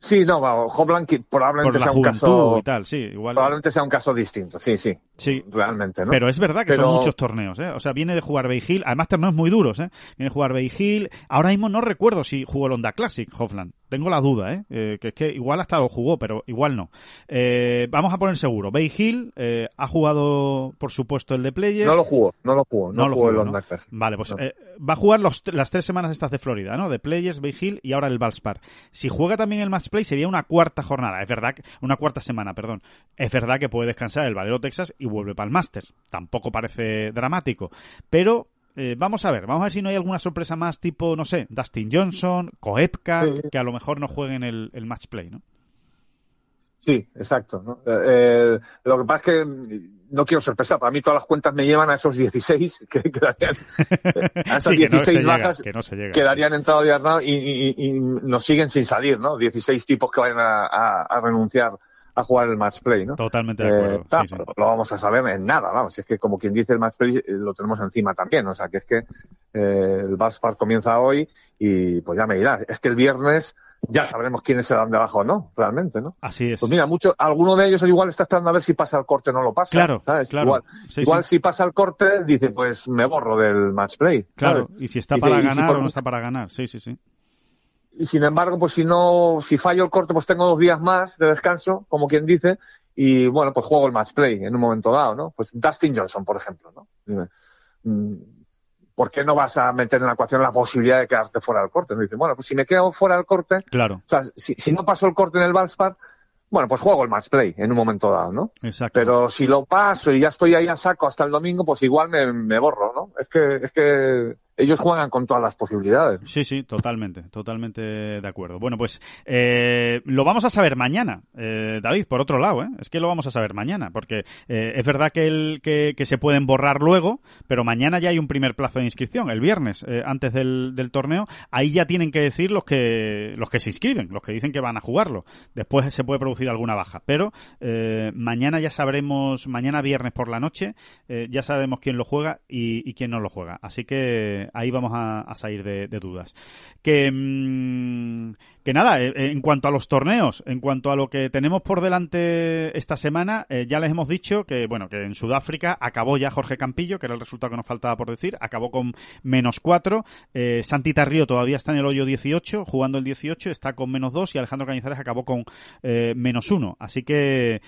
Sí, no, Hofland probablemente sea un caso tal, Probablemente sea un caso distinto, sí, sí. Sí. Realmente, ¿no? Pero es verdad que son muchos torneos, ¿eh? O sea, viene de jugar Bay Hill, además torneos muy duros, ¿eh? Viene de jugar Bay Hill. Ahora mismo no recuerdo si jugó el Honda Classic Hofland. Tengo la duda, ¿eh? ¿eh? Que es que igual hasta lo jugó, pero igual no. Eh, vamos a poner seguro. Bay Hill eh, ha jugado, por supuesto, el de Players. No lo jugó, no lo jugó, no, lo jugó, el Vale, pues va a jugar las tres semanas estas de Florida, ¿no? De Players, Bay Hill y ahora el Valspar. Si juega también el Match Play sería una cuarta jornada, es verdad, una cuarta semana, perdón. Es verdad que puede descansar el Valero Texas y vuelve para el Masters. Tampoco parece dramático, pero eh, vamos a ver, vamos a ver si no hay alguna sorpresa más, tipo, no sé, Dustin Johnson, Koepka, que a lo mejor no jueguen el, el match play, ¿no? Sí, exacto. Eh, lo que pasa es que mm, no quiero sorpresa, para mí todas las cuentas me llevan a esos 16 [LAUGHS] que quedarían, eh, bajas que, y, y, y, nos siguen sin salir, ¿no? 16 tipos que vayan a renunciar a jugar el match play, ¿no? Totalmente de acuerdo. Eh, lo vamos a saber en nada, vamos. es que, como quien dice, el match play eh, lo tenemos encima también. O sea, que es que eh, el Valspar comienza hoy y pues ya me dirás. Es que el viernes ya sabremos quiénes serán de abajo no, realmente, ¿no? Así es. Pues mira, mucho, alguno de ellos igual está esperando a ver si pasa el corte o no lo pasa. Claro, Igual, si pasa el corte, dice, pues me borro del match play. Claro, y si está para ganar o no está para ganar. Sí, sí, sí y sin embargo, pues si no, si fallo el corte, pues tengo dos días más de descanso, como quien dice, y bueno, pues juego el match play en un momento dado, ¿no? Pues Dustin Johnson, por ejemplo, ¿no? Dime, mm, ¿por qué no vas a meter en la ecuación la posibilidad de quedarte fuera del corte? Dice, bueno, pues si me quedo fuera del corte, claro. o sea, si, si no paso el corte en el Valspar, bueno, pues juego el match play en un momento dado, ¿no? Exacto. Pero si lo paso y ya estoy ahí a saco hasta el domingo, pues igual me, me borro, ¿no? Es que, es que ellos juegan con todas las posibilidades. Sí, sí, totalmente, totalmente de acuerdo. Bueno, pues eh, lo vamos a saber mañana, eh, David, por otro lado, ¿eh? es que lo vamos a saber mañana, porque es verdad que, el, que, se pueden borrar luego, pero mañana ya hay un primer plazo de inscripción, el viernes, antes del, torneo, ahí ya tienen que decir los que, los que se inscriben, los que dicen que van a jugarlo. Después se puede producir alguna baja, pero mañana ya sabremos, mañana viernes por la noche, ya sabemos quién lo juega y quién no lo juega. Así que ahí vamos a, salir de, dudas. Que, mm, que nada, eh, en cuanto a los torneos, en cuanto a lo que tenemos por delante esta semana, eh, ya les hemos dicho que, bueno, que en Sudáfrica acabó ya Jorge Campillo, que era el resultado que nos faltaba por decir, acabó con menos 4. Eh, Santita Río todavía está en el hoyo 18, jugando el 18, está con menos dos y Alejandro Cañizares acabó con menos uno. Así que,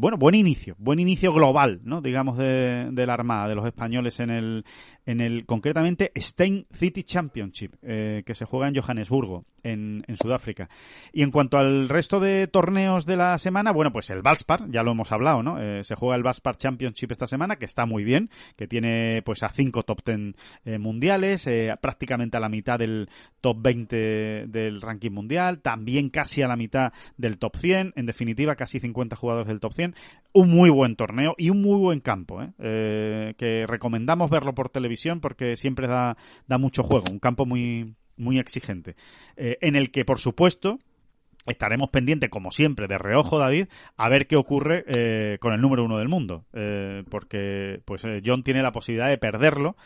bueno, buen inicio, buen inicio global, ¿no? Digamos, de, de la Armada, de los españoles en el, en el concretamente Stein City Championship, eh, que se juega en Johannesburgo, en, Sudáfrica. Y en cuanto al resto de torneos de la semana, bueno, pues el Valspar, ya lo hemos hablado, ¿no? Eh, se juega el Valspar Championship esta semana, que está muy bien, que tiene pues a cinco top ten eh, mundiales, prácticamente a la mitad del top 20 del ranking mundial, también casi a la mitad del top 100, en definitiva casi 50 jugadores del top 100 un muy buen torneo y un muy buen campo, ¿eh? Eh, que recomendamos verlo por televisión porque siempre da, da mucho juego, un campo muy, muy exigente, eh, en el que por supuesto estaremos pendientes, como siempre, de reojo, David, a ver qué ocurre eh, con el número uno del mundo. Eh, porque pues eh, John tiene la posibilidad de perderlo,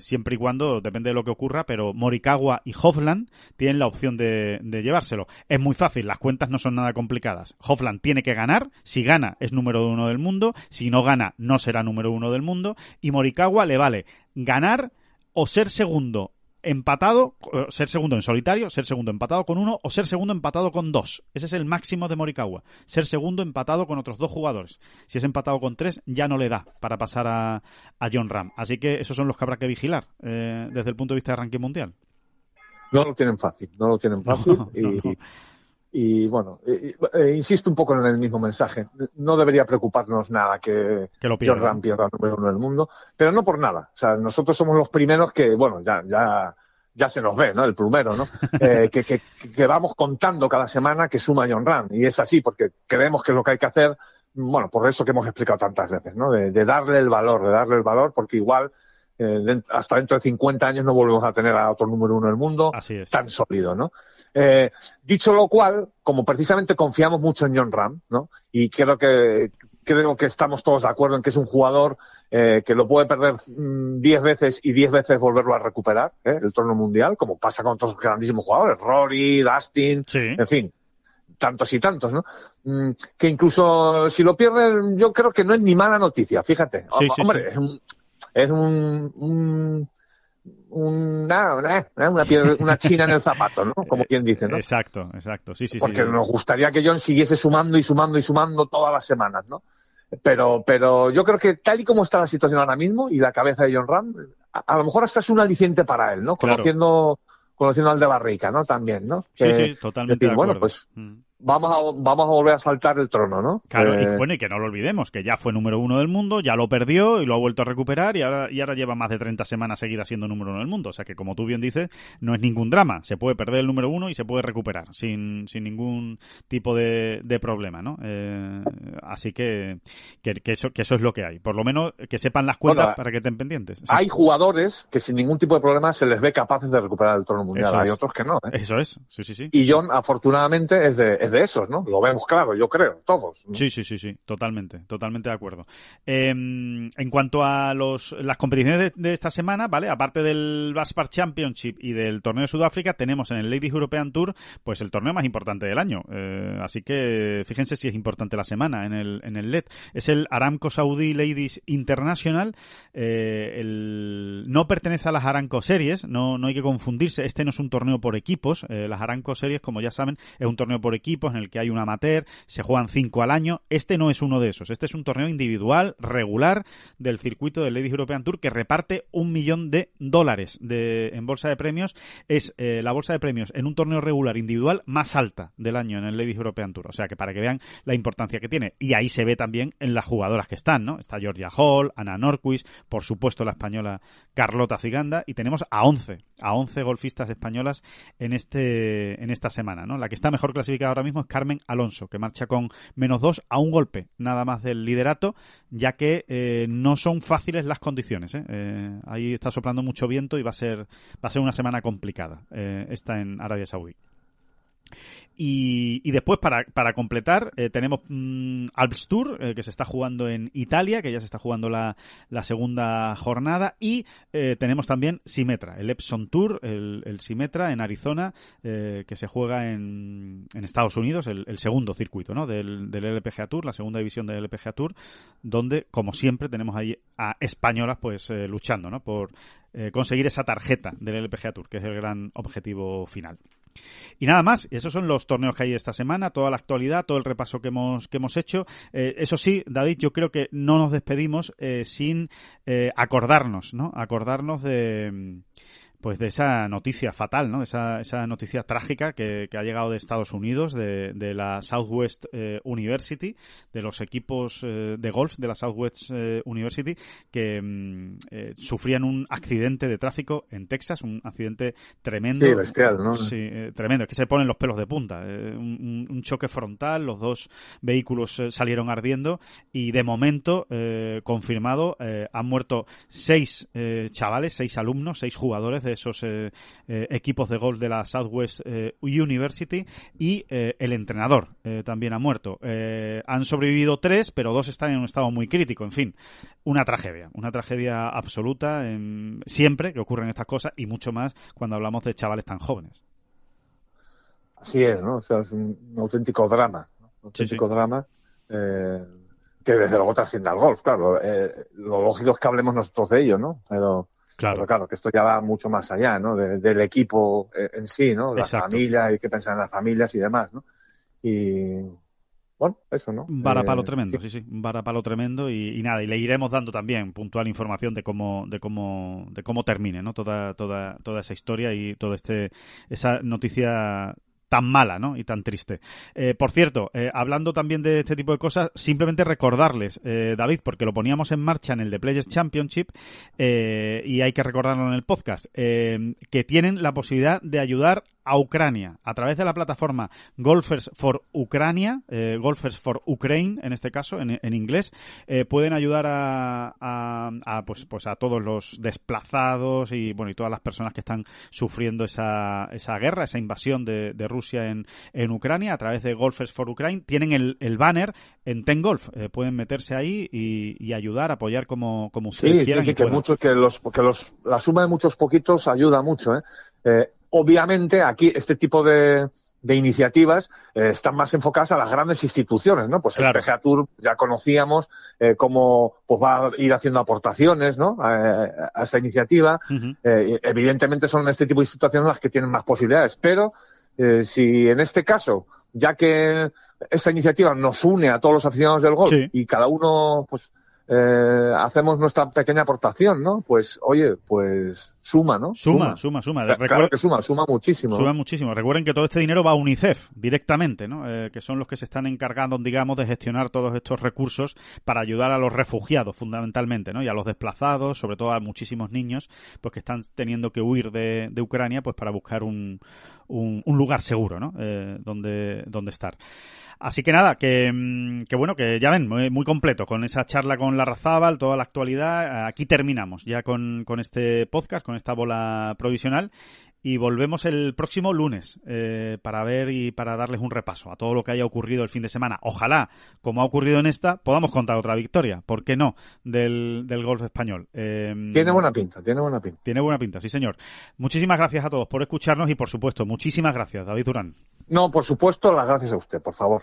siempre y cuando, depende de lo que ocurra, pero Moricagua y Hofland tienen la opción de, de, llevárselo. Es muy fácil, las cuentas no son nada complicadas. Hofland tiene que ganar, si gana es número uno del mundo, si no gana no será número uno del mundo, y Moricagua le vale ganar o ser segundo empatado, ser segundo en solitario, ser segundo empatado con uno o ser segundo empatado con dos. Ese es el máximo de Morikawa. Ser segundo empatado con otros dos jugadores. Si es empatado con tres, ya no le da para pasar a, John Ram. Así que esos son los que habrá que vigilar eh, desde el punto de vista de ranking mundial. No lo tienen fácil, no lo tienen fácil. [LAUGHS] Y bueno, e, e, e insisto un poco en el mismo mensaje. No debería preocuparnos nada que, lo pierda. el número uno del mundo, pero no por nada. O sea, nosotros somos los primeros que, bueno, ya, ya, ya se nos ve, ¿no? El primero, ¿no? [LAUGHS] Eh, que, que, vamos contando cada semana que suma John Ram. Y es así, porque creemos que es lo que hay que hacer, bueno, por eso que hemos explicado tantas veces, ¿no? De, darle el valor, de darle el valor, porque igual eh, hasta dentro de 50 años no volvemos a tener a otro número uno del mundo tan sólido, ¿no? Eh, dicho lo cual, como precisamente confiamos mucho en John Ram, ¿no? Y creo que, creo que estamos todos de acuerdo en que es un jugador eh, que lo puede perder 10 mm, veces y 10 veces volverlo a recuperar, ¿eh? el trono mundial, como pasa con otros grandísimos jugadores, Rory, Dustin, en fin, tantos y tantos, ¿no? Mm, que incluso si lo pierden, yo creo que no es ni mala noticia, fíjate. hombre, es un una, una, una, china en el zapato, ¿no? Como quien dice, ¿no? Exacto, exacto, sí, sí, Porque nos gustaría que John siguiese sumando y sumando y sumando todas las semanas, ¿no? Pero, pero yo creo que tal y como está la situación ahora mismo y la cabeza de John Ram, a, lo mejor hasta es un aliciente para él, ¿no? Conociendo, conociendo al de Barrica, ¿no? También, ¿no? sí, sí, totalmente. pues, mm vamos a, vamos a volver a saltar el trono, ¿no? Claro, y, bueno, eh, y que no lo olvidemos, que ya fue número uno del mundo, ya lo perdió y lo ha vuelto a recuperar y ahora, y ahora lleva más de 30 semanas seguida siendo número uno del mundo. O sea que, como tú bien dices, no es ningún drama. Se puede perder el número uno y se puede recuperar sin, sin ningún tipo de, problema, ¿no? Eh, así que, eso, que eso es lo que hay. Por lo menos que sepan las cuentas para que estén pendientes. Hay jugadores que sin ningún tipo de problema se les ve capaces de recuperar el trono mundial. hay otros que no. ¿eh? Eso es, sí, sí, sí. Y John, afortunadamente, es de de esos, ¿no? Lo vemos claro, yo creo, todos. Sí, sí, sí, sí, totalmente, totalmente de acuerdo. Em, en cuanto a los, las competiciones de, esta semana, ¿vale? Aparte del Baspar Championship y del torneo de Sudáfrica, tenemos en el Ladies European Tour, pues el torneo más importante del año. Eh, así que fíjense si es importante la semana en el, en el LED. Es el Aramco Saudi Ladies International. Eh, no pertenece a las Aramco Series, no, no hay que confundirse. Este no es un torneo por equipos. Eh, las Aramco Series, como ya saben, es un torneo por equipos en el que hay un amateur, se juegan cinco al año. Este no es uno de esos. Este es un torneo individual, regular, del circuito del Ladies European Tour, que reparte un millón de dólares de, en bolsa de premios. Es eh, la bolsa de premios en un torneo regular individual más alta del año en el Ladies European Tour. O sea que para que vean la importancia que tiene. Y ahí se ve también en las jugadoras que están, ¿no? Está Georgia Hall, Ana Norquist, por supuesto la española Carlota Ziganda, y tenemos a 11, a 11 golfistas españolas en, este, en esta semana, ¿no? La que está mejor clasificada ahora mismo mismo es Carmen Alonso, que marcha con menos dos a un golpe nada más del liderato, ya que eh, no son fáciles las condiciones. ¿eh? Eh, ahí está soplando mucho viento y va a ser, va a ser una semana complicada esta en Arabia Saudí. Y, después, para, completar, eh, tenemos mm, Alps Tour, eh, que se está jugando en Italia, que ya se está jugando la, segunda jornada. Y eh, tenemos también Simetra, el Epson Tour, el, el Simetra en Arizona, que se juega en, Estados Unidos, el, segundo circuito del, del LPGA Tour, la segunda división del LPGA Tour, donde, como siempre, tenemos ahí a españolas pues luchando ¿no? por conseguir esa tarjeta del LPGA Tour, que es el gran objetivo final. Y nada más, esos son los torneos que hay esta semana, toda la actualidad, todo el repaso que hemos, que hemos hecho. Eh, eso sí, David, yo creo que no nos despedimos eh, sin eh, acordarnos, ¿no? Acordarnos de pues de esa noticia fatal, ¿no? Esa, esa noticia trágica que, ha llegado de Estados Unidos, de, la Southwest eh, University, de los equipos eh, de golf de la Southwest eh, University, que mm, sufrían un accidente de tráfico en Texas, un accidente tremendo. Sí, ¿no? Sí, tremendo, es que se ponen los pelos de punta. Un, choque frontal, los dos vehículos salieron ardiendo y de momento, confirmado, han muerto seis chavales, seis alumnos, seis jugadores esos eh, eh, equipos de golf de la Southwest eh, University y el entrenador también ha muerto. han sobrevivido tres, pero dos están en un estado muy crítico. En fin, una tragedia, una tragedia absoluta siempre que ocurren estas cosas y mucho más cuando hablamos de chavales tan jóvenes. Así es, ¿no? O sea, es un, auténtico drama, un auténtico drama que desde luego trasciende al golf, claro. lo lógico es que hablemos nosotros de ello, ¿no? Pero Claro. claro, que esto ya va mucho más allá, ¿no? del equipo eh, en sí, ¿no? La familia, hay que pensar en las familias y demás, ¿no? Y bueno, eso, ¿no? Un varapalo eh, tremendo, sí, sí, un varapalo tremendo y, y, nada, y le iremos dando también puntual información de cómo, de cómo, de cómo termine, ¿no? Toda, toda, toda esa historia y toda este, esa noticia tan mala ¿no? y tan triste. Eh, por cierto, eh, hablando también de este tipo de cosas, simplemente recordarles, eh, David, porque lo poníamos en marcha en el de Players Championship y hay que recordarlo en el podcast, que tienen la posibilidad de ayudar a Ucrania a través de la plataforma Golfers for Ucrania, Golfers for Ukraine en este caso, en, inglés, pueden ayudar a, pues, pues a todos los desplazados y bueno y todas las personas que están sufriendo esa, esa guerra, esa invasión de Rusia Rusia en, en Ucrania a través de Golfers for Ukraine. Tienen el, banner en Ten Golf. Eh, pueden meterse ahí y, ayudar, apoyar como, como ustedes quieran. que, muchos, que, los, que los, la suma de muchos poquitos ayuda mucho. ¿eh? Eh, obviamente, aquí este tipo de, de iniciativas están más enfocadas a las grandes instituciones, ¿no? Pues el PGA Tour ya conocíamos cómo pues va a ir haciendo aportaciones, ¿no? A, esta iniciativa. evidentemente son este tipo de situaciones las que tienen más posibilidades, pero eh, si en este caso, ya que esta iniciativa nos une a todos los aficionados del Gol y cada uno, pues, eh, hacemos nuestra pequeña aportación, ¿no? Pues, oye, pues suma, ¿no? Suma, suma, suma. suma. que suma, suma muchísimo. Suma muchísimo. Recuerden que todo este dinero va a UNICEF directamente, ¿no? Eh, que son los que se están encargando, digamos, de gestionar todos estos recursos para ayudar a los refugiados, fundamentalmente, ¿no? Y a los desplazados, sobre todo a muchísimos niños, pues que están teniendo que huir de, de Ucrania, pues para buscar un, un, lugar seguro, ¿no? Eh, donde, donde estar. Así que nada, que, mm, que bueno, que ya ven, muy, completo con esa charla con la Larrazábal, toda la actualidad. Aquí terminamos ya con, con este podcast, con esta bola provisional y volvemos el próximo lunes eh, para ver y para darles un repaso a todo lo que haya ocurrido el fin de semana. Ojalá, como ha ocurrido en esta, podamos contar otra victoria, ¿por qué no?, del, del golf español. Em, tiene buena pinta, tiene buena pinta. Tiene buena pinta, sí señor. Muchísimas gracias a todos por escucharnos y, por supuesto, muchísimas gracias, David Durán. No, por supuesto, las gracias a usted, por favor.